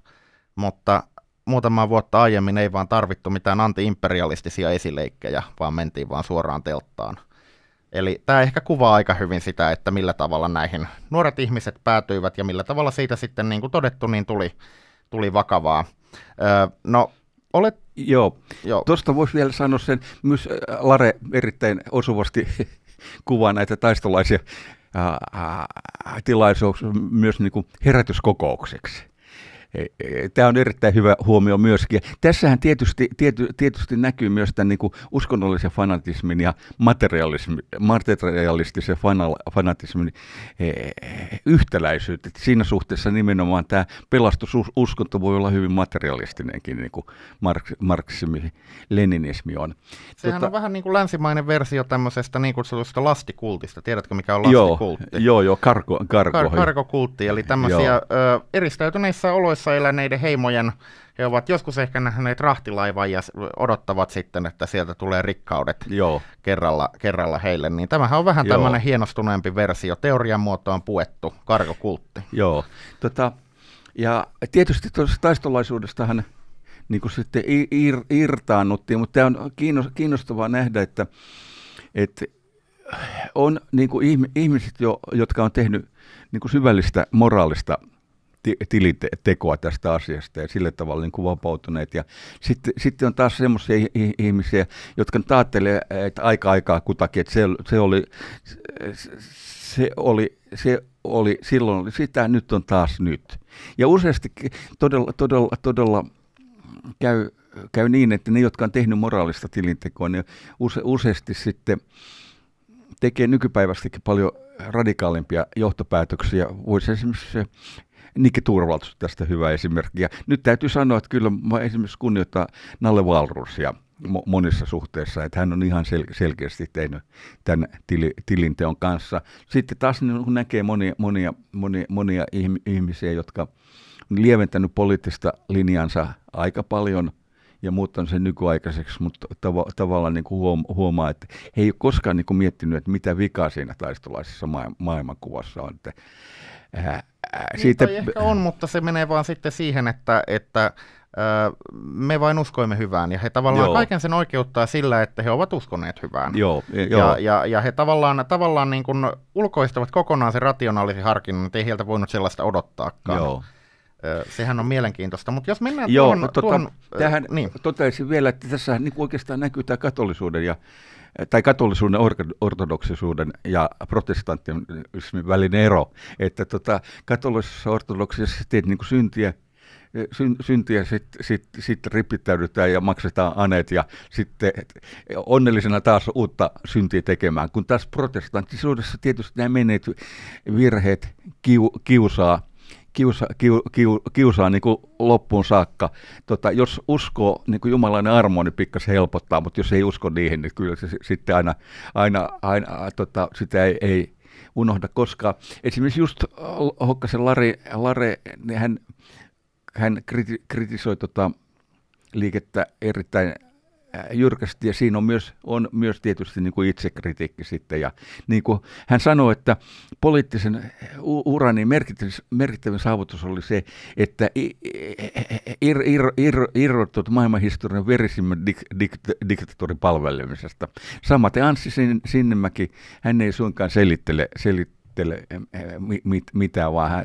mutta muutamaa vuotta aiemmin ei vaan tarvittu mitään antiimperialistisia esileikkejä, vaan mentiin vaan suoraan telttaan. Eli tämä ehkä kuvaa aika hyvin sitä, että millä tavalla näihin nuoret ihmiset päätyivät ja millä tavalla siitä sitten, niin kuin todettu, niin tuli, tuli vakavaa. Öö, no, olet Joo. Joo. Tuosta voisi vielä sanoa sen, myös äh, Lare erittäin osuvasti [laughs] kuvaa näitä taistolaisia äh, äh, tilaisuuksia myös niin kuin herätyskokoukseksi. Tämä on erittäin hyvä huomio myöskin. Tässähän tietysti, tiety, tietysti näkyy myös tämän niin kuin uskonnollisen fanatismin ja materialistisen fanal, fanatismin e, yhtäläisyyttä. Siinä suhteessa nimenomaan tämä pelastususkonto voi olla hyvin materialistinenkin, niin kuin marksismi, leninismi on. Sehän tota, on vähän niin kuin länsimainen versio tämmöisestä niin kutsutusta lastikultista. Tiedätkö, mikä on lastikultti? Joo, joo, joo karko, karko, Kar, karkokultti. Eli tämmöisiä ö, eristäytyneissä oloissa maailmassa eläneiden heimojen, he ovat joskus ehkä nähneet rahtilaivan ja odottavat sitten, että sieltä tulee rikkaudet Joo. Kerralla, kerralla heille. Niin tämähän on vähän Joo. tämmöinen hienostuneempi versio, teorian muotoon puettu karkokultti. Joo, tota, ja tietysti tuossa taistolaisuudestahan niin kuin sitten ir, irtaannuttiin, mutta tämä on kiinnostavaa nähdä, että, että on niin kuin ihmiset, jo, jotka on tehnyt niin kuin syvällistä moraalista tilitekoa tästä asiasta ja sillä tavalla niin kuin vapautuneet. Ja sitten, sitten on taas semmoisia ihmisiä, jotka taattelee, että aika aikaa kutakin, että se, se oli, se oli, se oli silloin oli sitä, nyt on taas nyt. Ja useasti todella, todella, todella käy, käy niin, että ne, jotka on tehnyt moraalista tilintekoa, niin use, useasti sitten tekee nykypäivästäkin paljon radikaalimpia johtopäätöksiä. Voisi esimerkiksi Nikki Turvalts tästä hyvä esimerkki. Ja nyt täytyy sanoa, että kyllä mä esimerkiksi kunnioittaa Nalle Valrusia monissa suhteissa, että hän on ihan sel- selkeästi tehnyt tämän tili- tilinteon kanssa. Sitten taas niin kun näkee monia, monia, monia, monia ihmisiä, jotka on lieventänyt poliittista linjansa aika paljon ja muuttanut sen nykyaikaiseksi, mutta tav- tavallaan niin kuin huom- huomaa, että he ei ole koskaan niin kuin miettinyt, että mitä vikaa siinä taistolaisessa ma- maailmankuvassa on. Että Ää, äh, äh, niin siitä... ehkä on, mutta se menee vaan sitten siihen, että, että äh, me vain uskoimme hyvään, ja he tavallaan joo. kaiken sen oikeuttaa sillä, että he ovat uskoneet hyvään. Joo, e- joo. Ja, ja, ja he tavallaan, tavallaan niin kuin ulkoistavat kokonaan sen rationaalisen harkinnan, että ei heiltä voinut sellaista odottaakaan. Joo. Sehän on mielenkiintoista, mutta jos mennään joo, tuon... Tota, tuon tähän niin. toteaisin vielä, että tässä niin oikeastaan näkyy tämä katolisuuden ja tai katolisuuden, ortodoksisuuden ja protestantismin välinen ero. Että tota, katolisessa ortodoksissa teet niin kuin syntiä, syn, syntiä sitten sit, sit ripittäydytään ja maksetaan aneet ja sitten onnellisena taas uutta syntiä tekemään. Kun taas protestanttisuudessa tietysti nämä menneet virheet kiusaa kiusa, kiu, kiu, kiusaa niin kuin loppuun saakka. Tota, jos uskoo, niin kuin jumalainen armo, niin pikkasen helpottaa, mutta jos ei usko niihin, niin kyllä se sitten aina, aina, aina tota, sitä ei, ei unohda, koska esimerkiksi just Hokkasen Lari, Lare niin hän, hän kriti, kritisoi tota liikettä erittäin jyrkästi ja siinä on myös, on myös tietysti niin kuin itsekritiikki sitten. Ja niin kuin hän sanoi, että poliittisen urani merkittävin, merkittävin saavutus oli se, että ir, ir, ir, irrottui maailmanhistorian verisimmän dik, dik, diktatuurin palvelemisesta. Samaten Anssi Sinnemäki, hän ei suinkaan selittele, selittele ajattele eh, mit, mitään, vaan hän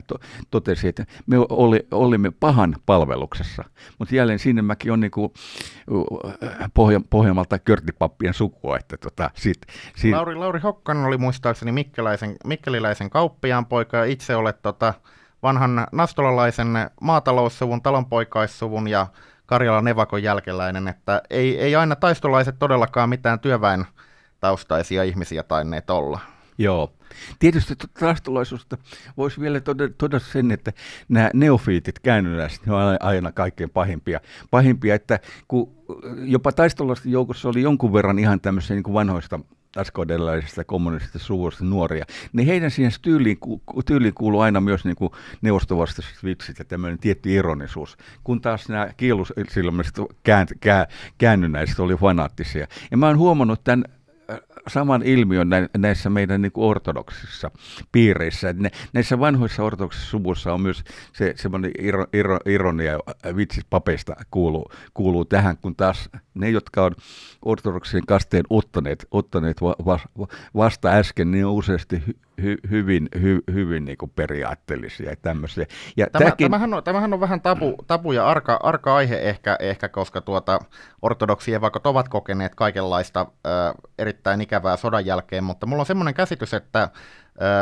totesi, että me oli, olimme pahan palveluksessa. Mutta jälleen mäkin on niinku pohja, Pohjanmalta körtipappien sukua. Että tota, sit, sit. Lauri, Lauri Hokkanen oli muistaakseni mikkeläisen, mikkeliläisen kauppiaan poika ja itse olet tota, vanhan nastolalaisen maataloussuvun, talonpoikaissuvun ja Karjalan Nevakon jälkeläinen, että ei, ei aina taistolaiset todellakaan mitään työväen taustaisia ihmisiä tainneet olla. Joo. Tietysti raastolaisuudesta voisi vielä todeta, todeta sen, että nämä neofiitit käännöläiset, ne ovat aina kaikkein pahimpia. Pahimpia, että kun jopa taistolaisten joukossa oli jonkun verran ihan tämmöisiä niin vanhoista taskaudenlaisista kommunistista suvuista nuoria, niin heidän siihen tyyliin, tyyliin kuuluu aina myös niin neuvostovastaiset vitsit ja tämmöinen tietty ironisuus, kun taas nämä kiilusilmäiset kään, kään, käännynnäiset oli fanaattisia. Ja mä oon huomannut tämän saman ilmiön näissä meidän niin kuin ortodoksissa piireissä. Ne, näissä vanhoissa ortodoksissa suvussa on myös se semmoinen ir, ir, ironia, vitsit papeista kuuluu, kuuluu tähän, kun taas ne, jotka on ortodoksien kasteen ottaneet, ottaneet va, va, vasta äsken, niin on useasti hy, hyvin, hy, hyvin niin kuin periaatteellisia ja tämmöisiä. Ja Tämä, tämäkin... tämähän, on, tämähän on vähän tabu, tabu ja arka, arka aihe ehkä, ehkä koska tuota, ortodoksien vaikka ovat kokeneet kaikenlaista äh, erittäin ikävää sodan jälkeen, mutta mulla on semmoinen käsitys, että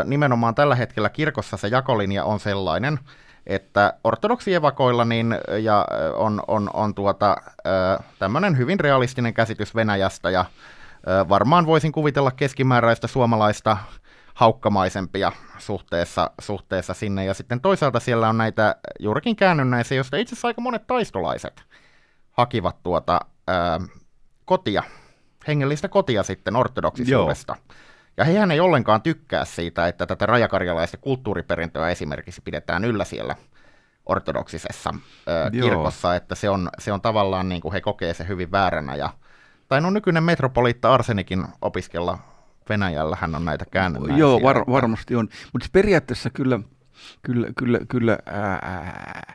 nimenomaan tällä hetkellä kirkossa se jakolinja on sellainen, että ortodoksievakoilla niin, ja on, on, on tuota, tämmöinen hyvin realistinen käsitys Venäjästä ja varmaan voisin kuvitella keskimääräistä suomalaista haukkamaisempia suhteessa, suhteessa sinne. Ja sitten toisaalta siellä on näitä juurikin käännynnäisiä, joista itse asiassa aika monet taistolaiset hakivat tuota, ää, kotia hengellistä kotia sitten ortodoksisuudesta. Ja hehän ei ollenkaan tykkää siitä, että tätä rajakarjalaista kulttuuriperintöä esimerkiksi pidetään yllä siellä ortodoksisessa ö, kirkossa, Joo. että se on, se on tavallaan niin kuin he kokee se hyvin vääränä. Ja, tai no nykyinen metropoliitta Arsenikin opiskella Venäjällä, hän on näitä käännöllä. Joo, var, varmasti on. Mutta siis periaatteessa kyllä, kyllä, kyllä, kyllä ää,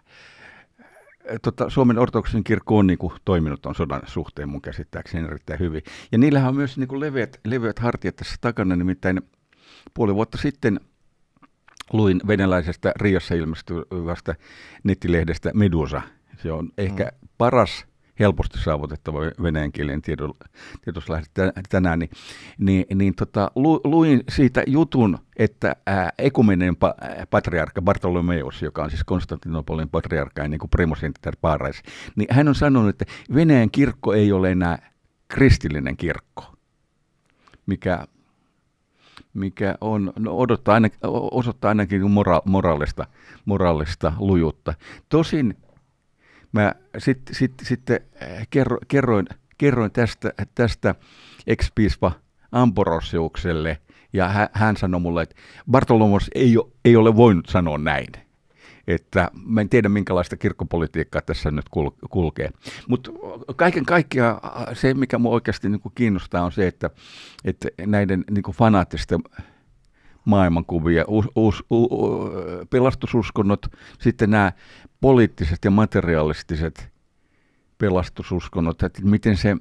Eh, tota, Suomen ortodoksen kirkko on niin kuin, toiminut on sodan suhteen mun käsittääkseni erittäin hyvin. Ja niillähän on myös niin kuin, leveät, leveät hartiat tässä takana, nimittäin puoli vuotta sitten luin venäläisestä Riossa ilmestyvästä nettilehdestä Medusa. Se on ehkä mm. paras helposti saavutettava venäjän kielen tiedotuslähde tänään, niin, niin, niin tota, luin siitä jutun, että ekumeninen pa, patriarkka Bartolomeus, joka on siis Konstantinopolin patriarkka ja niin kuin Primus Inter Parais, niin hän on sanonut, että Venäjän kirkko ei ole enää kristillinen kirkko, mikä mikä on, no odottaa ainakin, osoittaa ainakin mora, moraalista, moraalista lujuutta. Tosin mä sitten sit, sit, eh, kerro, kerroin, kerroin tästä, tästä ex-piispa Amborosiukselle, ja hän, hän sanoi mulle, että Bartolomos ei, ole, ei ole voinut sanoa näin. Että mä en tiedä, minkälaista kirkkopolitiikkaa tässä nyt kul- kulkee. Mutta kaiken kaikkiaan se, mikä minua oikeasti niin kiinnostaa, on se, että, että näiden niinku fanaattisten maailmankuvia, uus, uus, u, u, pelastususkonnot, sitten nämä poliittiset ja materialistiset pelastususkonnot, että miten se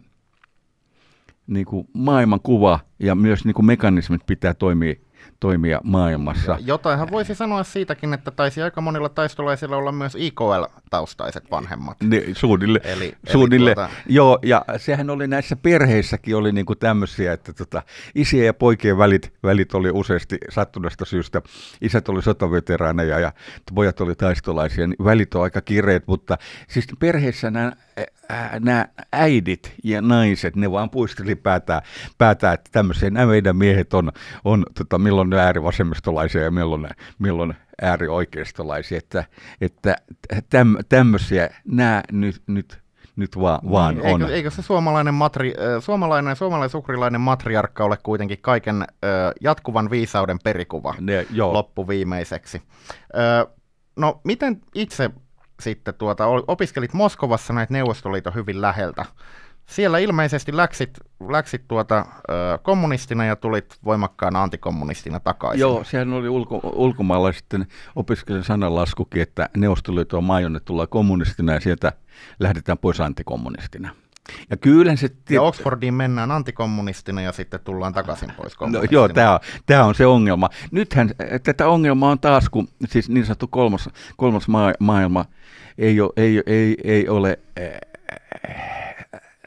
niin kuin maailmankuva ja myös niin kuin mekanismit pitää toimia toimia maailmassa. Jotainhan voisi sanoa siitäkin, että taisi aika monilla taistolaisilla olla myös IKL-taustaiset vanhemmat. Ne, niin, suunnille, eli, suunnille. Eli tuota... joo, ja sehän oli näissä perheissäkin oli niinku tämmöisiä, että tota, isiä ja poikien välit, välit oli useasti sattuneesta syystä. Isät oli sotaveteraaneja ja pojat oli taistolaisia, niin välit on aika kireet, mutta siis perheissä nämä nämä äidit ja naiset, ne vaan puisteli päätään, päätä, että tämmöisiä nämä meidän miehet on, on tota, milloin milloin äärivasemmistolaisia ja milloin, milloin äärioikeistolaisia. Että, että täm, tämmöisiä nämä nyt, nyt nyt vaan, vaan niin, eikö, on. Eikö, se suomalainen, matri, suomalainen, suomalais-ukrilainen matriarkka ole kuitenkin kaiken ö, jatkuvan viisauden perikuva ne, joo. loppuviimeiseksi? Ö, no, miten itse sitten tuota, opiskelit Moskovassa näitä Neuvostoliiton hyvin läheltä siellä ilmeisesti läksit, läksit tuota, kommunistina ja tulit voimakkaana antikommunistina takaisin. Joo, sehän oli ulko, ulkomailla sitten opiskelijan sananlaskukin, että neuvostoliiton on tullaan kommunistina ja sieltä lähdetään pois antikommunistina. Ja kyllä se... Tiet... Ja Oxfordiin mennään antikommunistina ja sitten tullaan takaisin pois no kommunistina. No, joo, tämä on, tämä on se ongelma. Nythän eh, tätä ongelmaa on taas, kun siis niin sanottu kolmas, kolmas maailma ei ole, ei, ei, ei ole äh,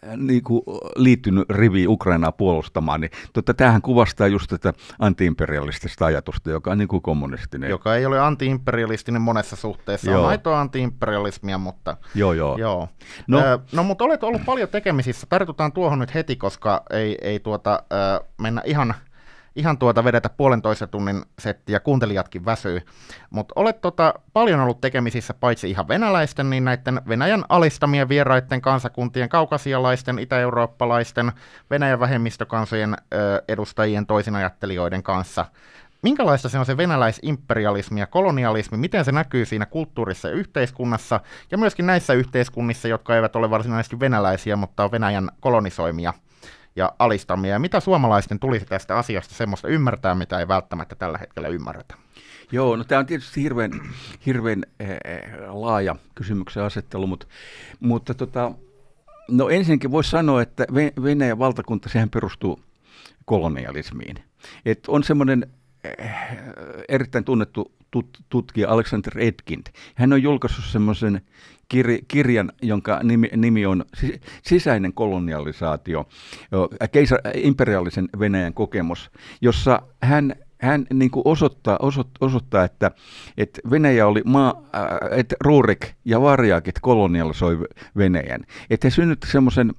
Äh, niin kuin liittynyt rivi Ukrainaa puolustamaan, niin tota, tämähän kuvastaa just tätä antiimperialistista ajatusta, joka on niin kuin kommunistinen. Joka ei ole antiimperialistinen monessa suhteessa, joo. on aitoa antiimperialismia, mutta... Joo, joo. joo. No, öö, no mutta olet ollut paljon tekemisissä, tartutaan tuohon nyt heti, koska ei, ei tuota, öö, mennä ihan ihan tuota vedetä puolentoista tunnin settiä, kuuntelijatkin väsyy. Mutta olet tota paljon ollut tekemisissä paitsi ihan venäläisten, niin näiden Venäjän alistamien vieraiden kansakuntien, kaukasialaisten, itä-eurooppalaisten, Venäjän vähemmistökansojen ö, edustajien, toisinajattelijoiden kanssa. Minkälaista se on se venäläisimperialismi ja kolonialismi, miten se näkyy siinä kulttuurissa ja yhteiskunnassa, ja myöskin näissä yhteiskunnissa, jotka eivät ole varsinaisesti venäläisiä, mutta on Venäjän kolonisoimia – ja alistamia. Ja mitä suomalaisten tulisi tästä asiasta semmoista ymmärtää, mitä ei välttämättä tällä hetkellä ymmärretä? Joo, no tämä on tietysti hirveän, hirveän äh, laaja kysymyksen asettelu, mutta, mutta tota, no ensinnäkin voisi sanoa, että Venäjän valtakunta, sehän perustuu kolonialismiin. Et on semmoinen äh, eh, erittäin tunnettu tutkija Alexander Edkind. Hän on julkaissut semmoisen kir, kirjan, jonka nimi, nimi on Sisäinen kolonialisaatio, keisar, imperiaalisen Venäjän kokemus, jossa hän hän niin kuin osoittaa, osoittaa että, että Venäjä oli maa, että Ruurik ja Varjaakit kolonialisoi Venäjän. Että he synnytti semmoisen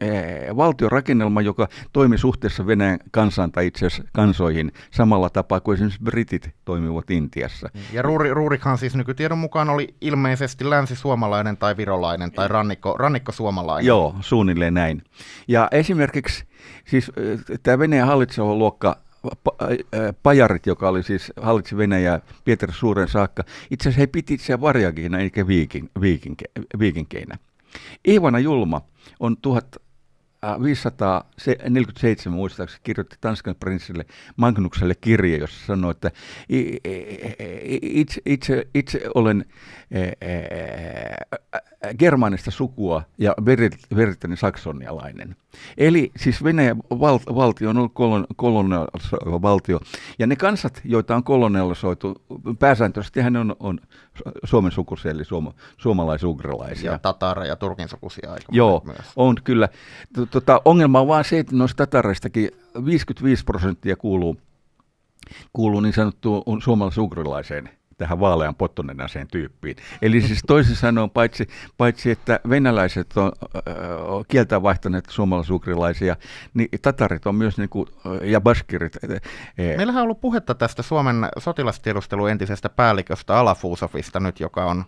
Eh, valtiorakennelma, rakennelma, joka toimi suhteessa Venäjän kansaan tai itse asiassa kansoihin samalla tapaa kuin esimerkiksi britit toimivat Intiassa. Ja Ruuri, Ruurikhan siis nykytiedon mukaan oli ilmeisesti länsisuomalainen tai virolainen tai rannikko, rannikkosuomalainen. Joo, suunnilleen näin. Ja esimerkiksi siis eh, tämä Venäjän hallitseva luokka eh, Pajarit, joka oli siis hallitsi Venäjää Pietar Suuren saakka, itse asiassa he piti itseään varjakiina eikä viikin, viikin Ivana Julma on 547 äh, muistaakseni kirjoitti Tanskan prinssille Magnukselle kirje, jossa sanoi, että itse, itse, itse olen e, e, e, germaanista sukua ja veritäni saksonialainen. Eli siis Venäjän val, valtio on ollut kolon, kolonialisoiva valtio, ja ne kansat, joita on kolonialisoitu, pääsääntöisesti hän on, on Suomen sukuisia, eli suoma, suomalaisugralaisia. Ja tatara ja turkin sukuisia Joo, myös. on kyllä. Tota, ongelma on vaan se, että noista tatareistakin 55 prosenttia kuuluu, kuuluu niin sanottuun suomalaisuukrilaiseen tähän vaalean pottonenäiseen tyyppiin. Eli siis toisin sanoen, paitsi, paitsi että venäläiset on äh, kieltä vaihtaneet suomalaisukrilaisia, niin tatarit on myös, niin kuin, ja baskirit. E- e- Meillähän on ollut puhetta tästä Suomen sotilastiedustelun entisestä päälliköstä Alafuusofista nyt, joka on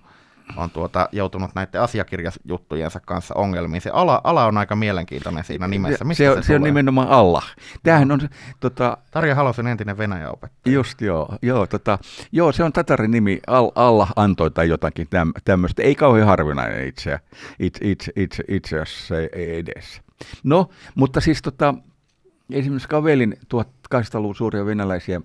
on tuota, joutunut näiden asiakirjajuttujensa kanssa ongelmiin. Se ala, ala on aika mielenkiintoinen siinä nimessä. Mistä se, on, se, se on nimenomaan alla. Tämähän on... Tota, Tarja Halosen entinen Venäjä opettaja. Just joo. Joo, tota, joo se on tatarin nimi. Al, alla antoi tai jotakin täm, tämmöistä. Ei kauhean harvinainen itse, itse, itse, itse, itse asiassa edes. No, mutta siis tota, esimerkiksi Kavelin 1800-luvun suuria venäläisiä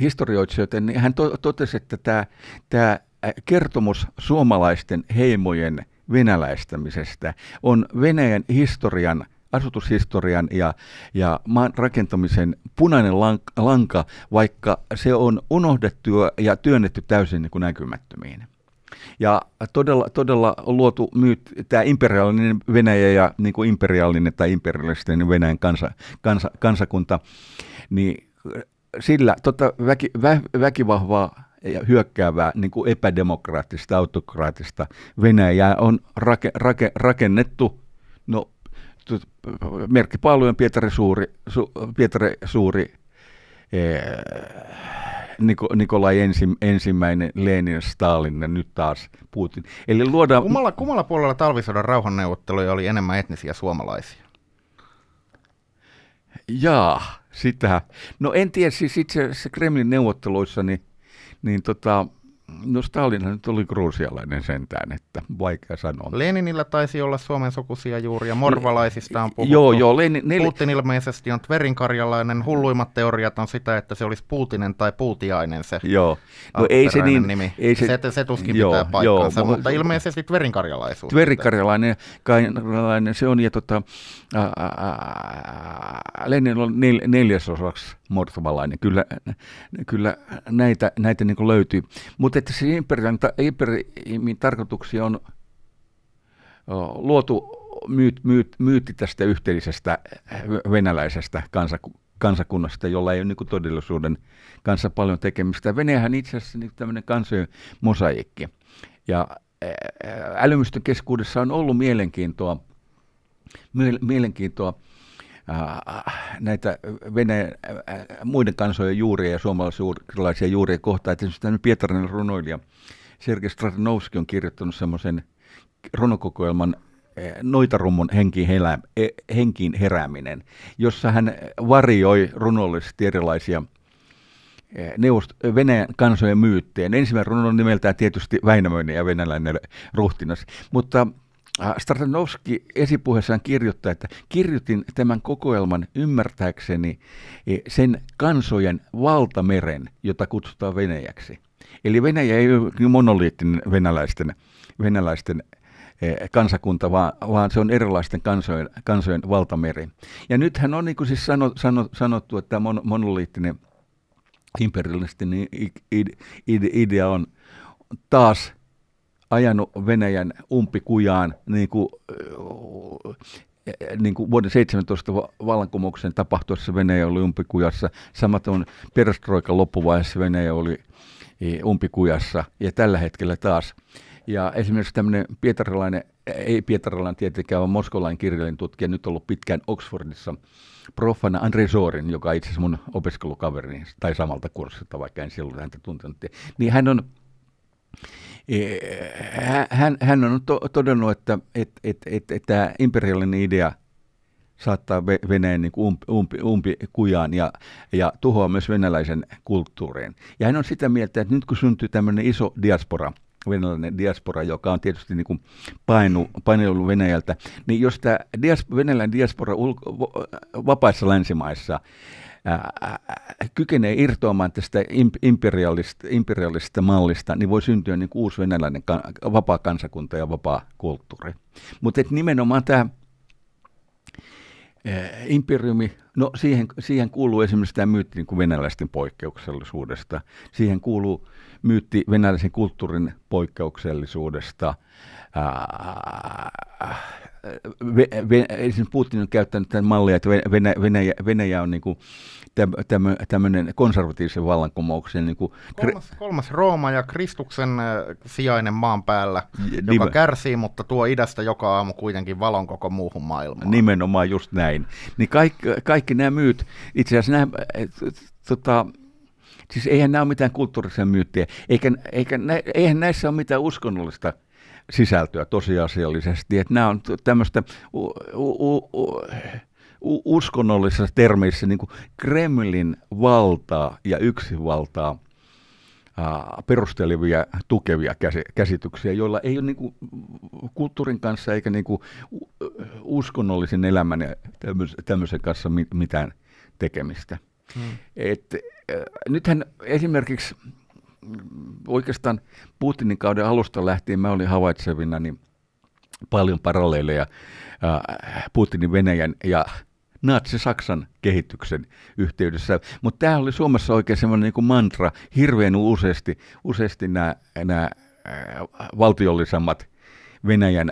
historioitsijoita, niin hän totesi, että tämä, tämä kertomus suomalaisten heimojen venäläistämisestä on Venäjän historian asutushistorian ja, ja maan rakentamisen punainen lanka, vaikka se on unohdettu ja työnnetty täysin niin kuin näkymättömiin. Ja todella, todella luotu myyt, tämä imperiaalinen Venäjä ja niin kuin imperiaalinen tai imperialistinen Venäjän kansa, kansa, kansakunta, niin sillä tota väki, vä, väkivahvaa ja hyökkäävää niin kuin epädemokraattista, autokraattista Venäjää on rake, rake, rakennettu, no merkki paljon Pietari Suuri, su, Pietari Suuri ee, eh, Niko, Nikolai ensi, ensimmäinen, Lenin, Stalin ja nyt taas Putin. Eli luodaan... Kummalla, kummalla puolella talvisodan rauhanneuvotteluja oli enemmän etnisiä suomalaisia? Jaa, sitä. No en tiedä, siis itse asiassa Kremlin neuvotteluissa, niin, niin tota, No Stalin nyt oli kruusialainen sentään, että vaikea sanoa. Leninillä taisi olla Suomen sukuisia juuria, morvalaisista on puhuttu. Joo, joo. Lenin, nel... Putin ilmeisesti on tverinkarjalainen, hulluimmat teoriat on sitä, että se olisi Puutinen tai Puutiainen se Joo, no ei se niin. Nimi. Ei se, se, se tuskin joo, pitää paikkaansa, joo, mutta ilmeisesti tverinkarjalaisuus. Tverinkarjalainen, karjalainen se on, ja tota, ää, ää, Lenin on nel, neljäsosaksi morsavalainen. Kyllä, kyllä näitä, näitä niin löytyy. Mutta että se imperiumin, imperiumin tarkoituksia on luotu myyt, myyt, myytti tästä yhteisestä venäläisestä kansakunnasta kansakunnasta, jolla ei ole niin todellisuuden kanssa paljon tekemistä. Venäjähän itse asiassa niin tämmöinen kansojen mosaikki. Ja älymystön keskuudessa on ollut mielenkiintoa, mielenkiintoa Äh, näitä Venäjän, äh, äh, muiden kansojen juuria ja suomalaisia juuria kohtaan. Että esimerkiksi tämä Pietarin runoilija Sergei Stratnowski on kirjoittanut semmoisen runokokoelman Noitarummon henkiin, helä, e, henkiin herääminen, jossa hän varjoi runollisesti erilaisia neuvost- Venäjän kansojen myyttejä. No, ensimmäinen runo on nimeltään tietysti Väinämöinen ja venäläinen ruhtinas, mutta – Äh, Stratanovski esipuheessaan kirjoittaa, että kirjoitin tämän kokoelman ymmärtääkseni e, sen kansojen valtameren, jota kutsutaan Venäjäksi. Eli Venäjä ei ole niin monoliittinen venäläisten, venäläisten e, kansakunta, vaan, vaan se on erilaisten kansojen, kansojen valtameri. Ja nythän on niin kuin siis sano, sano, sanottu, että mon, monoliittinen imperialistinen idea on taas ajanut Venäjän umpikujaan niin kuin, eh, niin kuin vuoden 17 vallankumouksen tapahtuessa Venäjä oli umpikujassa. Samaton perestroika loppuvaiheessa Venäjä oli eh, umpikujassa ja tällä hetkellä taas. Ja esimerkiksi tämmöinen pietarilainen, eh, ei pietarilainen tietenkään, vaan moskolainen kirjallinen tutkija, nyt ollut pitkään Oxfordissa, profana Andre Zorin, joka itse asiassa mun opiskelukaverini, niin- tai samalta kurssilta, vaikka en silloin häntä tuntenut, niin hän on hän, hän on todennut, että et, et, et, et tämä idea saattaa Venäjän niin umpi, umpi, umpi kujaan ja, ja tuhoaa myös venäläisen kulttuurin. Ja hän on sitä mieltä, että nyt kun syntyy tämmöinen iso diaspora, venäläinen diaspora, joka on tietysti niin kuin painu, painellut Venäjältä, niin jos tämä dias, venäläinen diaspora ulko, vapaissa länsimaissa ää, kykenee irtoamaan tästä imperialista, imperialista mallista, niin voi syntyä niin uusi venäläinen kan, vapaa kansakunta ja vapaa kulttuuri. Mutta nimenomaan tämä imperiumi, no siihen, siihen kuuluu esimerkiksi tämä myytti niin kuin venäläisten poikkeuksellisuudesta. Siihen kuuluu myytti venäläisen kulttuurin poikkeuksellisuudesta. Ää, esimerkiksi Putin on käyttänyt tämän mallia, että Venäjä, Venäjä on niin kuin tämmöinen konservatiivisen vallankumouksen. Niin kuin kolmas, kolmas Rooma ja Kristuksen äh, sijainen maan päällä, Nimen. joka kärsii, mutta tuo idästä joka aamu kuitenkin valon koko muuhun maailmaan. Nimenomaan just näin. Niin kaikki, kaikki nämä myyt, itse asiassa nämä, tota, siis eihän nämä ole mitään kulttuurisia myyttiä, eikä, eikä, eihän näissä ole mitään uskonnollista sisältöä tosiasiallisesti. Että nämä on tämmöistä u- u- u- uskonnollisessa termissä niin kuin Kremlin valtaa ja yksivaltaa perustelevia, tukevia käsityksiä, joilla ei ole niin kuin kulttuurin kanssa eikä niin kuin uskonnollisen elämän ja tämmöisen kanssa mitään tekemistä. Hmm. Et, nythän esimerkiksi oikeastaan Putinin kauden alusta lähtien mä olin havaitsevina niin paljon paralleleja äh, Putinin Venäjän ja Natsi-Saksan kehityksen yhteydessä. Mutta tämä oli Suomessa oikein semmoinen niinku kuin mantra, hirveän useasti, useasti nämä, äh, valtiollisemmat Venäjän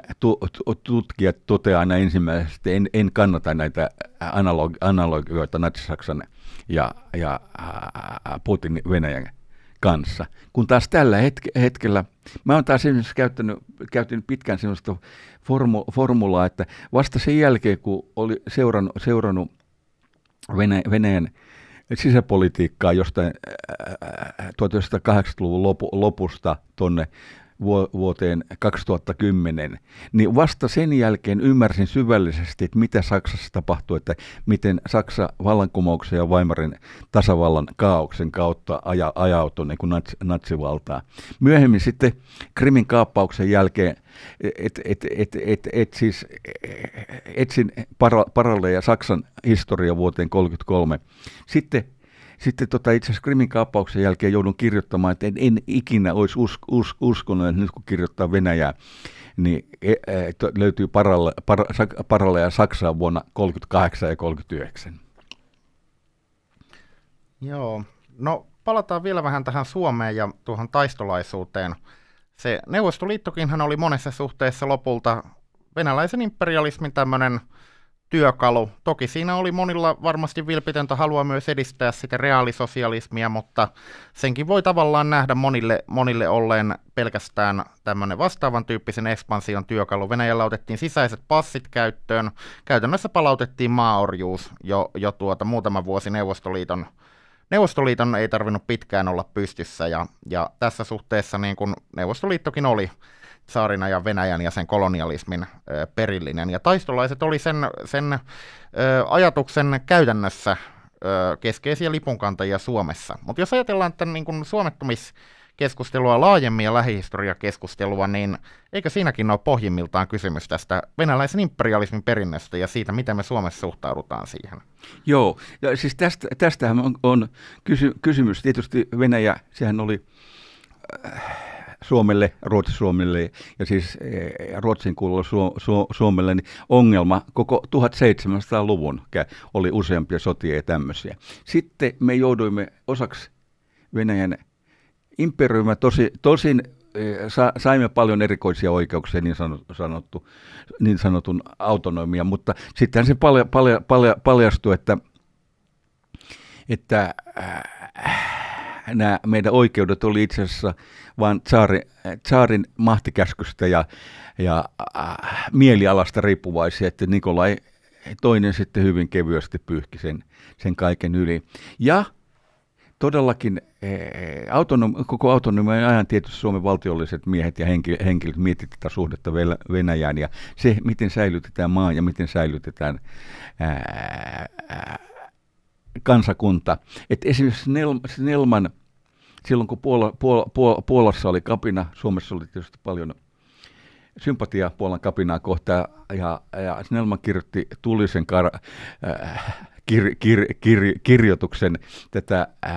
tutkijat toteaa aina ensimmäisesti, en, en kannata näitä analogioita Natsi-Saksan ja, ja äh, Putin Venäjän kanssa. Kun taas tällä hetke- hetkellä, mä oon taas esimerkiksi käyttänyt, käyttänyt pitkään sellaista formu- formulaa, että vasta sen jälkeen, kun oli seurannut, seurannut Vene- Veneen sisäpolitiikkaa jostain 1980-luvun äh, äh, äh, lopu, lopusta tuonne vuoteen 2010, niin vasta sen jälkeen ymmärsin syvällisesti, että mitä Saksassa tapahtui, että miten Saksa vallankumouksen ja Weimarin tasavallan kaauksen kautta aja, ajautui niin kuin nats, natsivaltaa. Myöhemmin sitten Krimin kaappauksen jälkeen et, et, et, et, et siis, etsin para, paralleja Saksan historia vuoteen 1933. Sitten sitten tota, itse asiassa Krimin kaappauksen jälkeen joudun kirjoittamaan, että en, en ikinä olisi us, us, uskonut, että nyt kun kirjoittaa Venäjää, niin e, e, löytyy paralle, par, paralle ja Saksaa vuonna 1938 ja 1939. Joo, no palataan vielä vähän tähän Suomeen ja tuohon taistolaisuuteen. Se Neuvostoliittokinhan oli monessa suhteessa lopulta venäläisen imperialismin tämmöinen työkalu. Toki siinä oli monilla varmasti vilpitöntä halua myös edistää sitä reaalisosialismia, mutta senkin voi tavallaan nähdä monille, monille olleen pelkästään tämmöinen vastaavan tyyppisen ekspansion työkalu. Venäjällä otettiin sisäiset passit käyttöön, käytännössä palautettiin maaorjuus jo, jo tuota muutama vuosi Neuvostoliiton Neuvostoliiton ei tarvinnut pitkään olla pystyssä ja, ja tässä suhteessa niin kun Neuvostoliittokin oli saarina ja Venäjän ja sen kolonialismin perillinen. Ja taistolaiset oli sen, sen ajatuksen käytännössä keskeisiä lipunkantajia Suomessa. Mutta jos ajatellaan tämän niin kuin suomettumiskeskustelua laajemmin ja lähihistoriakeskustelua, niin eikö siinäkin ole pohjimmiltaan kysymys tästä venäläisen imperialismin perinnöstä ja siitä, miten me Suomessa suhtaudutaan siihen? Joo, ja siis tästä, tästähän on, on kysy, kysymys. Tietysti Venäjä, sehän oli... Äh, Suomelle, Ruotsi-Suomelle ja siis eh, Ruotsin kuululla Su- Su- Suomelle, niin ongelma koko 1700-luvun oli useampia sotia ja tämmöisiä. Sitten me jouduimme osaksi Venäjän imperiumia, tosi, tosin eh, sa, saimme paljon erikoisia oikeuksia, niin, sanottu, niin sanotun autonomia, mutta sitten se palja, palja, palja, paljastui, että, että äh, nämä meidän oikeudet oli itse asiassa vain tsaari, tsaarin mahtikäskystä ja, ja äh, mielialasta riippuvaisia, että Nikolai toinen sitten hyvin kevyesti pyyhki sen, sen kaiken yli. Ja todellakin eh, autonom, koko autonomian ajan tietysti Suomen valtiolliset miehet ja henkilöt miettivät tätä suhdetta Venäjään ja se, miten säilytetään maa ja miten säilytetään ää, ää, kansakunta. Et esimerkiksi Snell, Snellman, silloin kun Puola, Puola, Puola, Puolassa oli kapina, Suomessa oli tietysti paljon sympatiaa Puolan kapinaa kohtaan, ja, ja Snellman kirjoitti Tulisen kar, äh, kir, kir, kir, kirjoituksen tätä äh,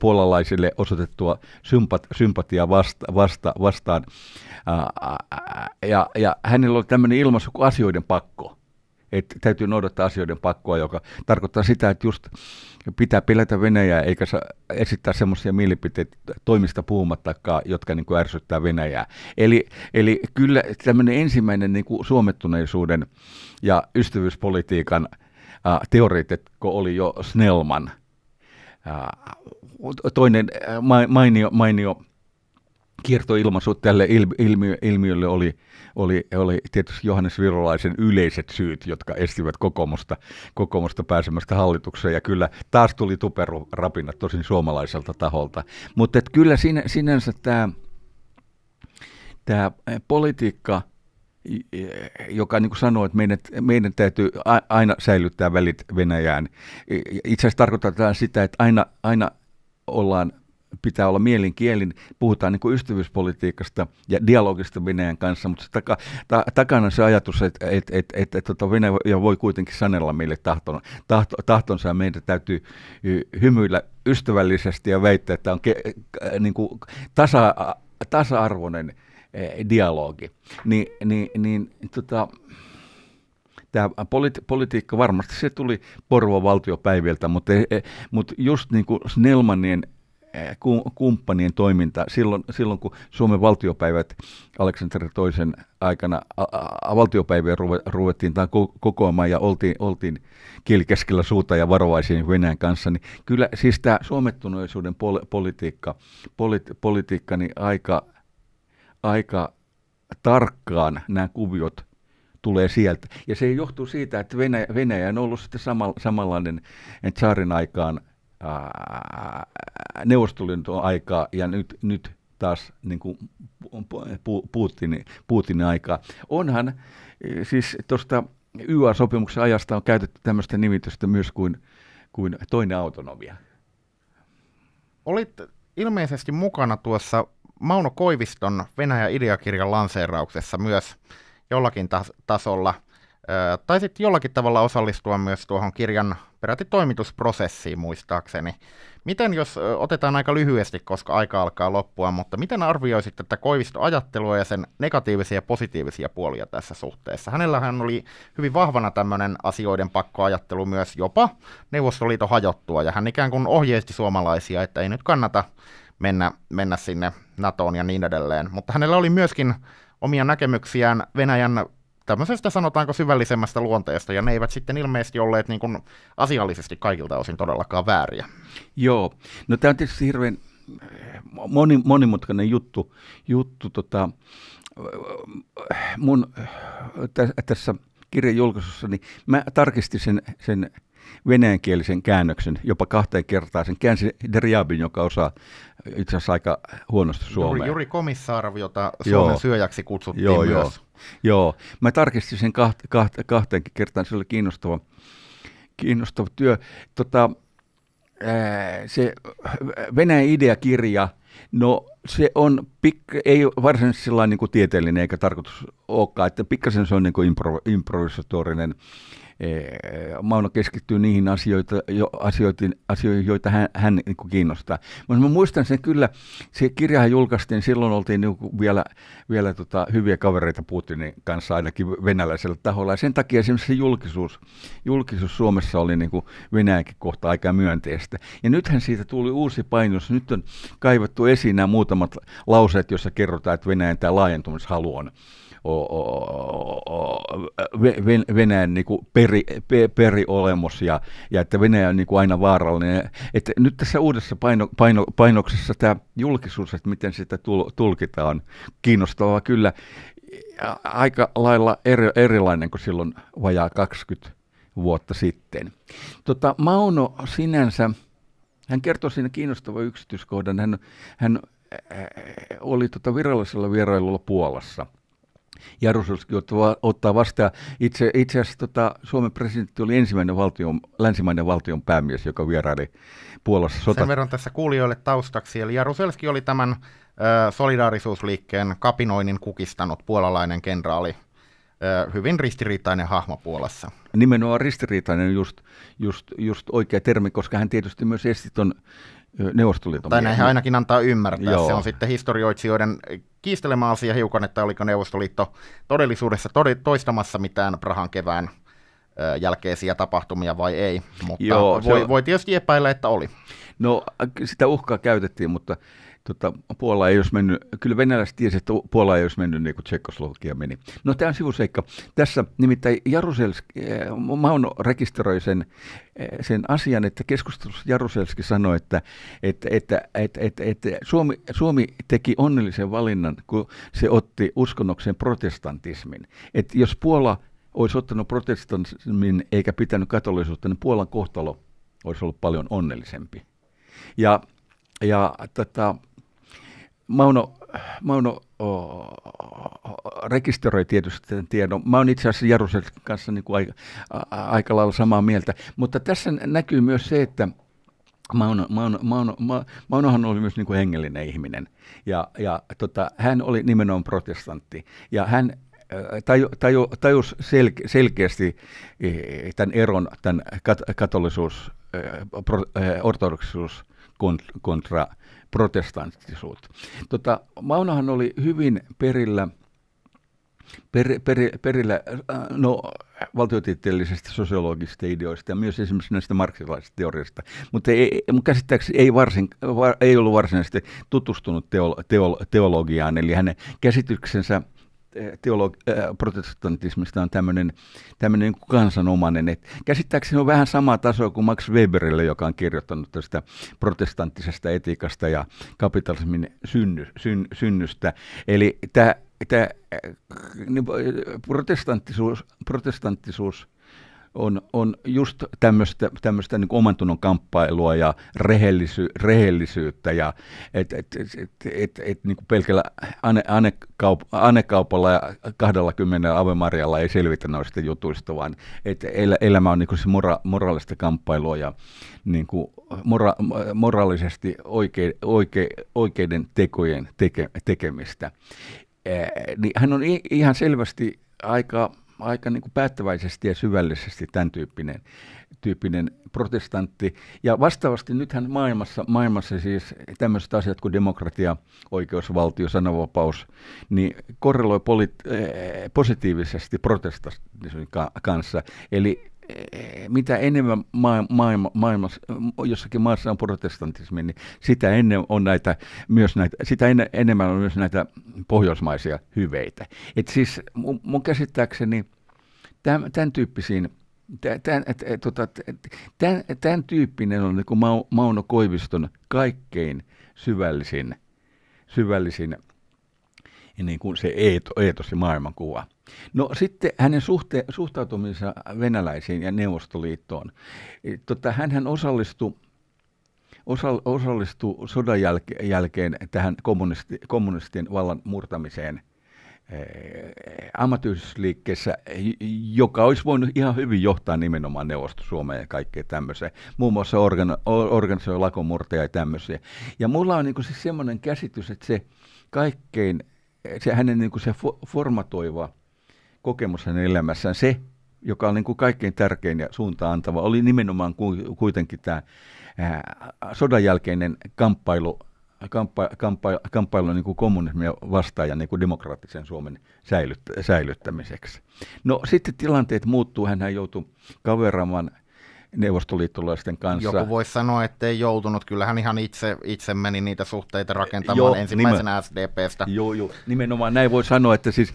puolalaisille osoitettua sympat, sympatiaa vasta, vasta, vastaan. Äh, äh, ja, ja hänellä oli tämmöinen ilmaisu kuin asioiden pakko että täytyy noudattaa asioiden pakkoa, joka tarkoittaa sitä, että just pitää pelätä Venäjää eikä saa esittää semmoisia mielipiteitä toimista puhumattakaan, jotka niin kuin ärsyttää Venäjää. Eli, eli kyllä tämmöinen ensimmäinen niin kuin suomettuneisuuden ja ystävyyspolitiikan äh, teoreetikko oli jo Snellman. toinen mainio, mainio kiertoilmaisu tälle ilmi- ilmiölle oli, oli, oli tietysti Johannes Virolaisen yleiset syyt, jotka estivät kokoomusta, kokoomusta pääsemästä hallitukseen. Ja kyllä taas tuli tuperurapina tosin suomalaiselta taholta. Mutta kyllä sinä, sinänsä tämä tämä politiikka, joka niin kuin sanoo, että meidän, meidän täytyy aina säilyttää välit Venäjään. Itse asiassa tarkoitetaan sitä, että aina, aina ollaan pitää olla mielinkielin. Puhutaan niin kuin ystävyyspolitiikasta ja dialogista Venäjän kanssa, mutta se taka, ta, takana se ajatus, että et, et, et, et, tota Venäjä voi kuitenkin sanella meille tahton, taht, tahtonsa ja meidän täytyy hymyillä ystävällisesti ja väittää, että on ke, niin kuin tasa, tasa-arvoinen e, dialogi. Ni, niin, niin tota, tämä politi- politiikka varmasti se tuli Porvo valtiopäiviltä, mutta, e, e, mutta just niin kuin Snellmanien kumppanien toiminta silloin, silloin kun Suomen valtiopäivät Aleksanteri toisen aikana a, a, valtiopäiviä ruvettiin tai kokoamaan ja oltiin, oltiin kielikeskellä suuta ja varovaisiin Venäjän kanssa, niin kyllä siis tämä suomettunoisuuden pol, politiikka, polit, politiikka niin aika, aika tarkkaan nämä kuviot tulee sieltä. Ja se johtuu siitä, että Venäjä, Venäjä on ollut sitten samanlainen tsaarin aikaan – Neuvostoliiton aikaa ja nyt, nyt taas niin kuin Putinin, Putinin aikaa. Onhan eh, siis tuosta YA-sopimuksen ajasta on käytetty tämmöistä nimitystä myös kuin, kuin toinen autonomia. Olit ilmeisesti mukana tuossa Mauno Koiviston Venäjä ideakirjan lanseerauksessa myös jollakin tasolla – tai sitten jollakin tavalla osallistua myös tuohon kirjan peräti toimitusprosessiin muistaakseni. Miten jos otetaan aika lyhyesti, koska aika alkaa loppua, mutta miten arvioisit tätä Koivisto-ajattelua ja sen negatiivisia ja positiivisia puolia tässä suhteessa? Hänellähän oli hyvin vahvana tämmöinen asioiden pakkoajattelu myös jopa Neuvostoliiton hajottua, ja hän ikään kuin ohjeisti suomalaisia, että ei nyt kannata mennä, mennä sinne NATOon ja niin edelleen. Mutta hänellä oli myöskin omia näkemyksiään Venäjän tämmöisestä sanotaanko syvällisemmästä luonteesta, ja ne eivät sitten ilmeisesti olleet niin kuin asiallisesti kaikilta osin todellakaan vääriä. Joo, no tämä on tietysti hirveän eh, moni, monimutkainen juttu, juttu tota, mun tä, tässä kirjan julkaisussa, niin mä tarkistin sen, sen venäjänkielisen käännöksen jopa kahteen kertaan. Sen käänsi deriabin, joka osaa itse asiassa aika huonosti Suomeen. Juri, Juri Komissaarvi, jota Suomen joo. syöjäksi kutsuttiin joo, myös. Joo. joo, mä tarkistin sen kaht, kaht, kahteenkin kertaan, se oli kiinnostava, kiinnostava työ. Tota, se Venäjän ideakirja, no se on, pik, ei varsinaisesti niin kuin tieteellinen eikä tarkoitus olekaan, että pikkasen se on niin kuin impro, improvisatorinen. Eh, Mauno keskittyy niihin asioita, jo, asioihin, asioihin, joita hän, hän niin kuin kiinnostaa. Mutta mä muistan sen kyllä, se kirjahan julkaistiin, silloin oltiin niin kuin vielä, vielä tota, hyviä kavereita Putinin kanssa ainakin venäläisellä taholla. Ja sen takia esimerkiksi se julkisuus, julkisuus Suomessa oli niin kuin kohta aika myönteistä. Ja nythän siitä tuli uusi painos. Nyt on kaivettu esiin nämä muutamat lauseet, joissa kerrotaan, että Venäjän tämä laajentumishalu on Venäjän niin kuin peri, periolemus ja, ja että Venäjä on niin kuin aina vaarallinen. Että nyt tässä uudessa paino, paino, painoksessa tämä julkisuus, että miten sitä tulkitaan, kiinnostavaa kyllä aika lailla eri, erilainen kuin silloin vajaa 20 vuotta sitten. Tota, Mauno sinänsä, hän kertoi siinä kiinnostava yksityiskohdan, hän, hän oli tota virallisella vierailulla Puolassa – Jaroslavski ottaa, vastaan. Itse, itse asiassa tota, Suomen presidentti oli ensimmäinen valtion, länsimainen valtion päämies, joka vieraili Puolassa sota. Sen verran tässä kuulijoille taustaksi. Eli Jaruzelski oli tämän ö, solidaarisuusliikkeen kapinoinnin kukistanut puolalainen kenraali. Ö, hyvin ristiriitainen hahmo Puolassa. Nimenomaan ristiriitainen just, just, just oikea termi, koska hän tietysti myös esti tuon Neuvostoliiton Tai näinhän ainakin antaa ymmärtää. Joo. Se on sitten historioitsijoiden kiistelemä asia hiukan, että oliko Neuvostoliitto todellisuudessa toistamassa mitään Prahan kevään jälkeisiä tapahtumia vai ei. Mutta Joo, voi, on... voi tietysti epäillä, että oli. No sitä uhkaa käytettiin, mutta Tota, Puola ei olisi mennyt, kyllä venäläiset tiesi, että Puola ei olisi mennyt niin kuin Tsekoslovakia meni. No tämä on sivuseikka. Tässä nimittäin Jaruselski, eh, Mauno rekisteröi sen, eh, sen asian, että keskustelussa Jaruselski sanoi, että, että, että, että, että, että Suomi, Suomi teki onnellisen valinnan, kun se otti uskonnoksen protestantismin. Että jos Puola olisi ottanut protestantismin eikä pitänyt katolisuutta, niin Puolan kohtalo olisi ollut paljon onnellisempi. Ja, ja tota, Mauno, Mauno oh, rekisteröi tietysti tämän tiedon. Mä oon itse asiassa Jarusen kanssa niin kuin aika, a, aika lailla samaa mieltä, mutta tässä näkyy myös se, että Mauno, Mauno, Mauno, Maunohan oli myös niin kuin hengellinen ihminen ja, ja tota, hän oli nimenomaan protestantti ja hän taju, taju, tajus sel, selkeästi e, tämän eron, tämän kat, katolisuus, ortodoksisuus kontra protestanttisuutta. Tota, Maunahan oli hyvin perillä per, per, perillä äh, no, valtiotieteellisistä sosiologisista ideoista ja myös esimerkiksi näistä marksilaisista teoriasta, mutta ei, käsittääkseni ei, varsin, var, ei ollut varsinaisesti tutustunut teolo, teolo, teologiaan, eli hänen käsityksensä – teolog- äh, protestantismista on tämmöinen, tämmöinen niin kansanomainen. Et käsittääkseni on vähän sama taso kuin Max Weberille, joka on kirjoittanut tästä protestanttisesta etiikasta ja kapitalismin synny, syn, synnystä. Eli tämä äh, niin, äh, protestanttisuus, protestanttisuus on, on just tämmöistä, tämmöistä niin oman tunnon kamppailua ja rehellisy, rehellisyyttä ja et, et, et, et, et, niin kuin pelkällä anekaupalla ja 20 avemarjalla ei selvitä noista jutuista, vaan et el, elämä on niin kuin se mora, moraalista kamppailua ja niin kuin mora, moraalisesti oikein, oikein, oikeiden tekojen teke, tekemistä. Eh, niin hän on ihan selvästi aika aika niin kuin päättäväisesti ja syvällisesti tämän tyyppinen, tyyppinen protestantti. Ja vastaavasti nythän maailmassa, maailmassa siis tämmöiset asiat kuin demokratia, oikeusvaltio, sananvapaus, niin korreloi poli- eh, positiivisesti protestantismin kanssa. Eli Eh, mitä enemmän maailma, maailma, maailmassa, jossakin maassa on protestantismi, niin sitä, ennen on näitä, myös näitä, sitä en, enemmän on myös näitä pohjoismaisia hyveitä. Et siis mun, mun käsittääkseni tämän, tämän tyyppisiin Tämän, tämän, tämän tyyppinen on niin kuin Mauno Koiviston kaikkein syvällisin, syvällisin niin kuin se eetos ja maailmankuva. No sitten hänen suhte, suhtautumisensa venäläisiin ja Neuvostoliittoon. E, tota, hän osallistui osallistui sodan jälkeen tähän kommunisti, kommunistien vallan murtamiseen e, ammattiyhdistysliikkeessä, joka olisi voinut ihan hyvin johtaa nimenomaan neuvosto Suomeen ja kaikkea tämmöiseen. Muun muassa organ, organisoi lakomurteja ja tämmöisiä. Ja mulla on niin siis semmoinen käsitys, että se kaikkein se hänen niin kuin se formatoiva kokemus hänen elämässään, se, joka oli niin kuin kaikkein tärkein ja suuntaan antava, oli nimenomaan kuitenkin tämä sodan jälkeinen kamppailu, kamppa, kamppa, kamppailu niin kuin kommunismia vastaan ja niin kuin demokraattisen Suomen säilyt, säilyttämiseksi. No sitten tilanteet muuttuu, hän joutui kaveraamaan – neuvostoliittolaisten kanssa. Joku voisi sanoa, että ei joutunut. Kyllähän ihan itse, itse meni niitä suhteita rakentamaan joo, ensimmäisenä nimen, SDPstä. Joo, joo, nimenomaan näin voi sanoa, että siis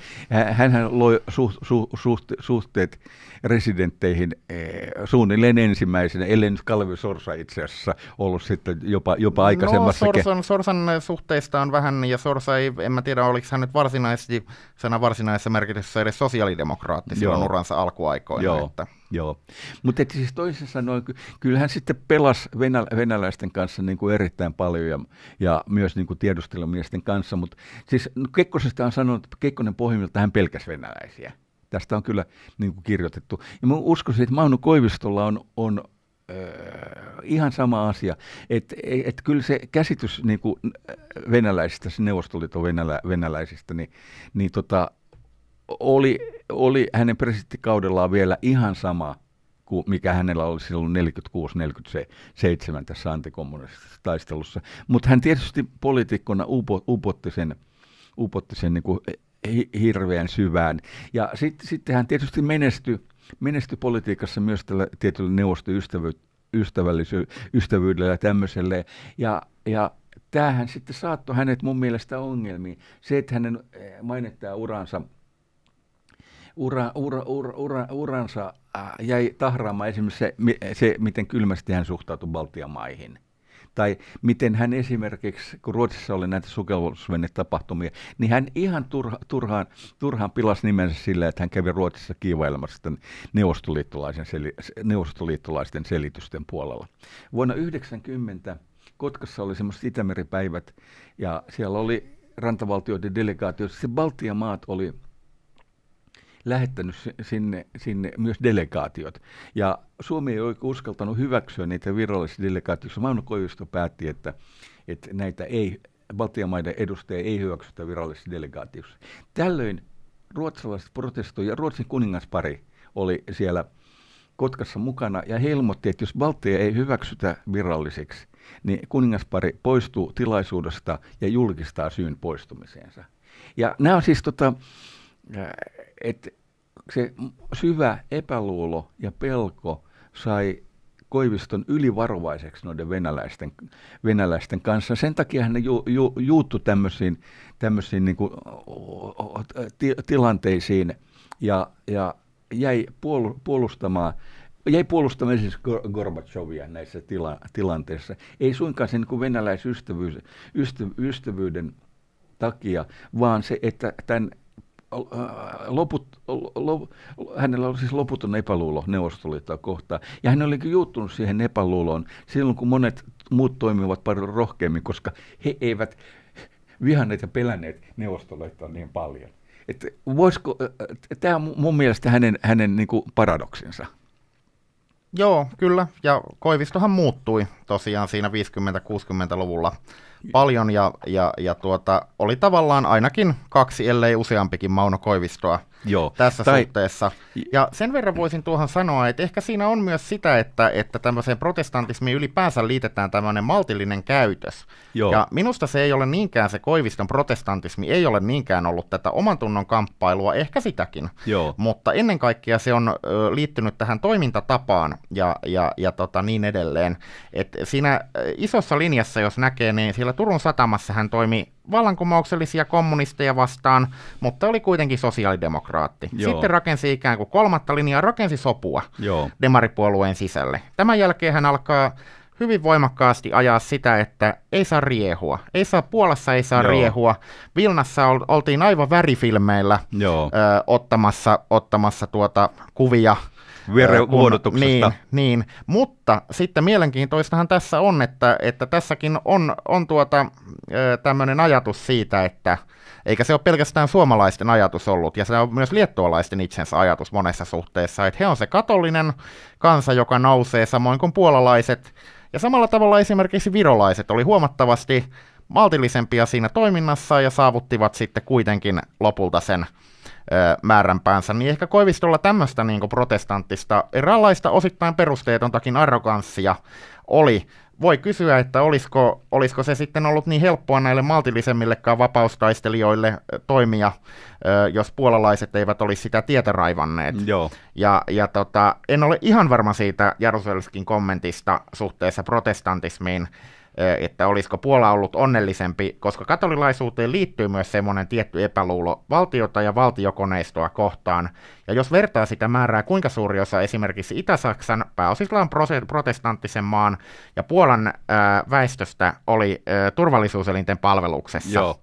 hän loi su- su, suht, suhteet residentteihin eh, suunnilleen ensimmäisenä, ellei nyt Kalvi Sorsa itse asiassa ollut sitten jopa, jopa aikaisemmassa. No, Sorsan, Sorsan suhteista on vähän, ja Sorsa ei, en mä tiedä, oliko hän nyt varsinaisesti, sana varsinaisessa merkityksessä edes sosiaalidemokraatti uransa alkuaikoina. Joo. Että Joo, mutta siis toisin sanoen, kyllähän sitten pelasi venälä, venäläisten kanssa niin kuin erittäin paljon ja, ja myös niin kuin tiedustelumiesten kanssa, mutta siis no Kekkosesta on sanonut, että Kekkonen pohjimmilta hän pelkäsi venäläisiä. Tästä on kyllä niin kuin kirjoitettu. Ja mä uskoisin, että maunu Koivistolla on, on öö, ihan sama asia. Että et kyllä se käsitys niin kuin venäläisistä, se neuvostoliiton venälä, venäläisistä, niin, niin tota, oli, oli hänen presidenttikaudellaan vielä ihan sama kuin mikä hänellä oli silloin 46-47 tässä antikommunistisessa taistelussa. Mutta hän tietysti poliitikkona upo, upotti sen, upotti sen niin kuin hirveän syvään. Ja sitten sit hän tietysti menestyi menesty politiikassa myös tällä tietyllä neuvostoystävyydellä ja tämmöiselle. Ja, ja tämähän sitten saattoi hänet mun mielestä ongelmiin. Se, että hänen eh, mainittaa uransa – ura, ura, ura, ura, uransa äh, jäi tahraamaan esimerkiksi se, se, miten kylmästi hän suhtautui Baltian maihin. Tai miten hän esimerkiksi, kun Ruotsissa oli näitä tapahtumia niin hän ihan turha, turhaan, turhaan pilasi nimensä sillä, että hän kävi Ruotsissa kiivailemassa neuvostoliittolaisten, sel, neuvostoliittolaisten selitysten puolella. Vuonna 1990 Kotkassa oli semmoiset Itämeripäivät ja siellä oli rantavaltioiden delegaatio. Se Baltian maat oli lähettänyt sinne, sinne myös delegaatiot. Ja Suomi ei ole uskaltanut hyväksyä niitä virallisia delegaatioita. Mauno Koivisto päätti, että, että näitä ei, Baltian maiden edustajia ei hyväksytä virallisissa delegaatioissa. Tällöin ruotsalaiset protestoivat ja Ruotsin kuningaspari oli siellä Kotkassa mukana ja he ilmoitti, että jos Baltia ei hyväksytä viralliseksi, niin kuningaspari poistuu tilaisuudesta ja julkistaa syyn poistumiseensa. Ja nämä on siis tota, että se syvä epäluulo ja pelko sai Koiviston ylivarovaiseksi noiden venäläisten, venäläisten kanssa. Sen takia hän ju, ju, juuttu tämmöisiin, tämmöisiin niin kuin, ti, tilanteisiin ja, ja jäi puol, puolustamaan jäi puolustamaan siis Gorbachevia näissä tila, tilanteissa. Ei suinkaan sen niin venäläisystävyyden ystävyyden takia, vaan se, että tämän Äh, loput, lo, hänellä oli siis loputon epäluulo Neuvostoliittoa kohtaan. Ja hän oli juuttunut siihen epäluuloon silloin, kun monet muut toimivat paljon rohkeammin, koska he eivät vihanneet ja pelänneet Neuvostoliittoa niin paljon. Että voisiko, äh, äh, tämä on mun mielestä hänen, hänen niin kuin paradoksinsa. Joo, kyllä. Ja Koivistohan muuttui tosiaan siinä 50-60-luvulla paljon ja, ja, ja tuota, oli tavallaan ainakin kaksi, ellei useampikin Mauno Koivistoa Joo. tässä tai... suhteessa. Ja sen verran voisin tuohon sanoa, että ehkä siinä on myös sitä, että, että tämmöiseen protestantismiin ylipäänsä liitetään tämmöinen maltillinen käytös. Joo. Ja minusta se ei ole niinkään, se Koiviston protestantismi ei ole niinkään ollut tätä oman tunnon kamppailua, ehkä sitäkin. Joo. Mutta ennen kaikkea se on ö, liittynyt tähän toimintatapaan ja, ja, ja tota niin edelleen. Et siinä isossa linjassa, jos näkee, niin siellä siellä Turun satamassa hän toimi vallankumouksellisia kommunisteja vastaan, mutta oli kuitenkin sosiaalidemokraatti. Joo. Sitten rakensi ikään kuin kolmatta linjaa, rakensi sopua Joo. demaripuolueen sisälle. Tämän jälkeen hän alkaa hyvin voimakkaasti ajaa sitä, että ei saa riehua. Ei saa, Puolassa ei saa Joo. riehua. Vilnassa oltiin aivan värifilmeillä Joo. Ö, ottamassa, ottamassa tuota kuvia verenvuodotuksesta. Niin, niin, mutta sitten mielenkiintoistahan tässä on, että, että tässäkin on, on tuota, tämmöinen ajatus siitä, että eikä se ole pelkästään suomalaisten ajatus ollut, ja se on myös liettualaisten itsensä ajatus monessa suhteessa, että he on se katolinen kansa, joka nousee samoin kuin puolalaiset, ja samalla tavalla esimerkiksi virolaiset oli huomattavasti maltillisempia siinä toiminnassa ja saavuttivat sitten kuitenkin lopulta sen määränpäänsä, niin ehkä Koivistolla tämmöistä niin protestanttista, eräänlaista osittain perusteetontakin arroganssia oli. Voi kysyä, että olisiko, olisiko se sitten ollut niin helppoa näille maltillisemmillekaan vapaustaistelijoille toimia, jos puolalaiset eivät olisi sitä tietä raivanneet. Joo. Ja, ja tota, en ole ihan varma siitä Jaruselskin kommentista suhteessa protestantismiin, että olisiko Puola ollut onnellisempi, koska katolilaisuuteen liittyy myös semmoinen tietty epäluulo valtiota ja valtiokoneistoa kohtaan. Ja jos vertaa sitä määrää, kuinka suuri osa esimerkiksi Itä-Saksan pääosislaan protestanttisen maan ja Puolan ää, väestöstä oli ää, turvallisuuselinten palveluksessa. Joo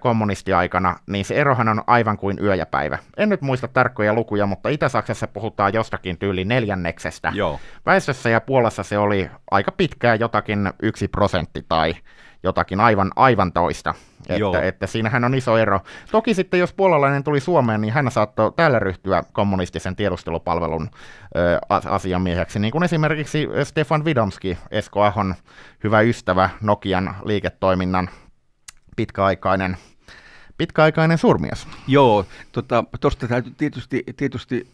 kommunistiaikana, niin se erohan on aivan kuin yö ja päivä. En nyt muista tarkkoja lukuja, mutta Itä-Saksassa puhutaan jostakin tyyli neljänneksestä. Joo. Väestössä ja Puolassa se oli aika pitkää jotakin yksi prosentti tai jotakin aivan, aivan toista. Että, että siinähän on iso ero. Toki sitten jos puolalainen tuli Suomeen, niin hän saattoi täällä ryhtyä kommunistisen tiedustelupalvelun ö, asiamieheksi, niin kuin esimerkiksi Stefan Vidomski, Esko Ahon hyvä ystävä Nokian liiketoiminnan pitkäaikainen, pitkäaikainen surmias. Joo, tuosta tota, täytyy tietysti, tietysti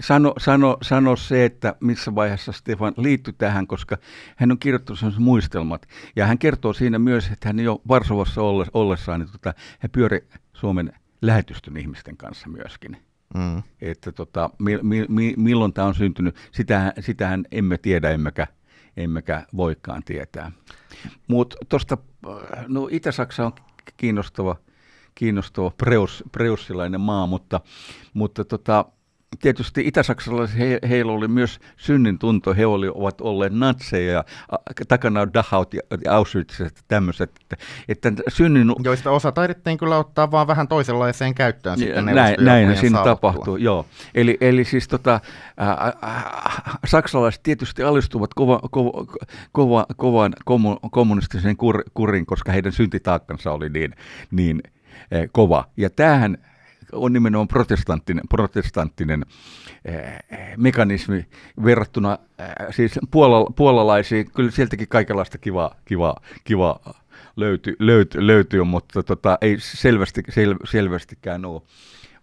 sano, sano, sano se, että missä vaiheessa Stefan liittyi tähän, koska hän on kirjoittanut sellaiset muistelmat. Ja hän kertoo siinä myös, että hän jo Varsovassa ollessaan, niin tota, hän pyöri Suomen lähetystön ihmisten kanssa myöskin. Mm. Että tota, mi, mi, mi, milloin tämä on syntynyt, sitähän, sitähän emme tiedä, emmekä, emmekä voikaan tietää. Mutta tuosta, no Itä-Saksa on kiinnostava, kiinnostava preus, preussilainen maa, mutta, mutta tota, tietysti itä-saksalaisilla heillä oli myös synnin tunto. He oli, ovat olleet natseja ja takana on Dachaut ja, ja Auschwitz ja tämmöiset. Että, että synnin... Joista osa taidettiin kyllä ottaa vaan vähän toisenlaiseen käyttöön. Ja, sitten näin, näin siinä tapahtui, joo. Eli, eli siis tota, äh, saksalaiset tietysti alistuvat kova, kova, kova, kovaan kommunistiseen kur, kurin, koska heidän syntitaakkansa oli niin, niin äh, kova. Ja tämähän on nimenomaan protestanttinen, protestanttinen eh, eh, mekanismi verrattuna eh, siis puola, puolalaisiin. Kyllä sieltäkin kaikenlaista kivaa, kivaa, kivaa löytyy, löytyy, löytyy mutta tota, ei selvästi, sel, selvästikään ole,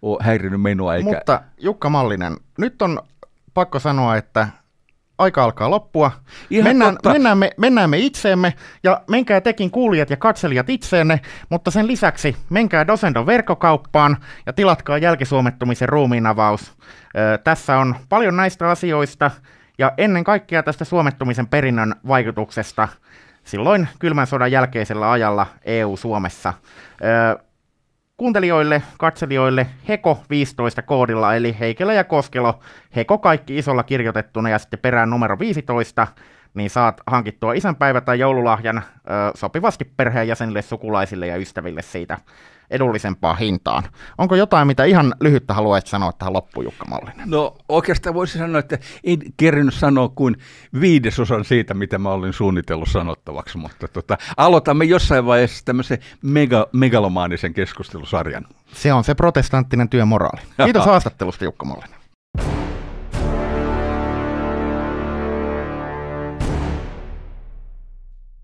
ole häirinyt menoa. Eikä... Mutta Jukka Mallinen, nyt on pakko sanoa, että aika alkaa loppua. Ihan mennään, totta. mennään, me, mennään me itseemme ja menkää tekin kuulijat ja katselijat itseenne, mutta sen lisäksi menkää Dosendon verkkokauppaan ja tilatkaa jälkisuomettumisen ruumiinavaus. Ö, tässä on paljon näistä asioista ja ennen kaikkea tästä suomettumisen perinnön vaikutuksesta silloin kylmän sodan jälkeisellä ajalla EU-Suomessa kuuntelijoille, katselijoille Heko 15 koodilla, eli Heikelä ja Koskelo, Heko kaikki isolla kirjoitettuna ja sitten perään numero 15, niin saat hankittua isänpäivä- tai joululahjan ö, sopivasti perheenjäsenille, sukulaisille ja ystäville siitä edullisempaan hintaan. Onko jotain, mitä ihan lyhyttä haluaisit sanoa tähän loppuun, No oikeastaan voisi sanoa, että en kerrinyt sanoa kuin viidesosan siitä, mitä mä olin suunnitellut sanottavaksi, mutta tota, aloitamme jossain vaiheessa tämmöisen mega, megalomaanisen keskustelusarjan. Se on se protestanttinen työmoraali. Kiitos [laughs] haastattelusta, Jukka Mallinen.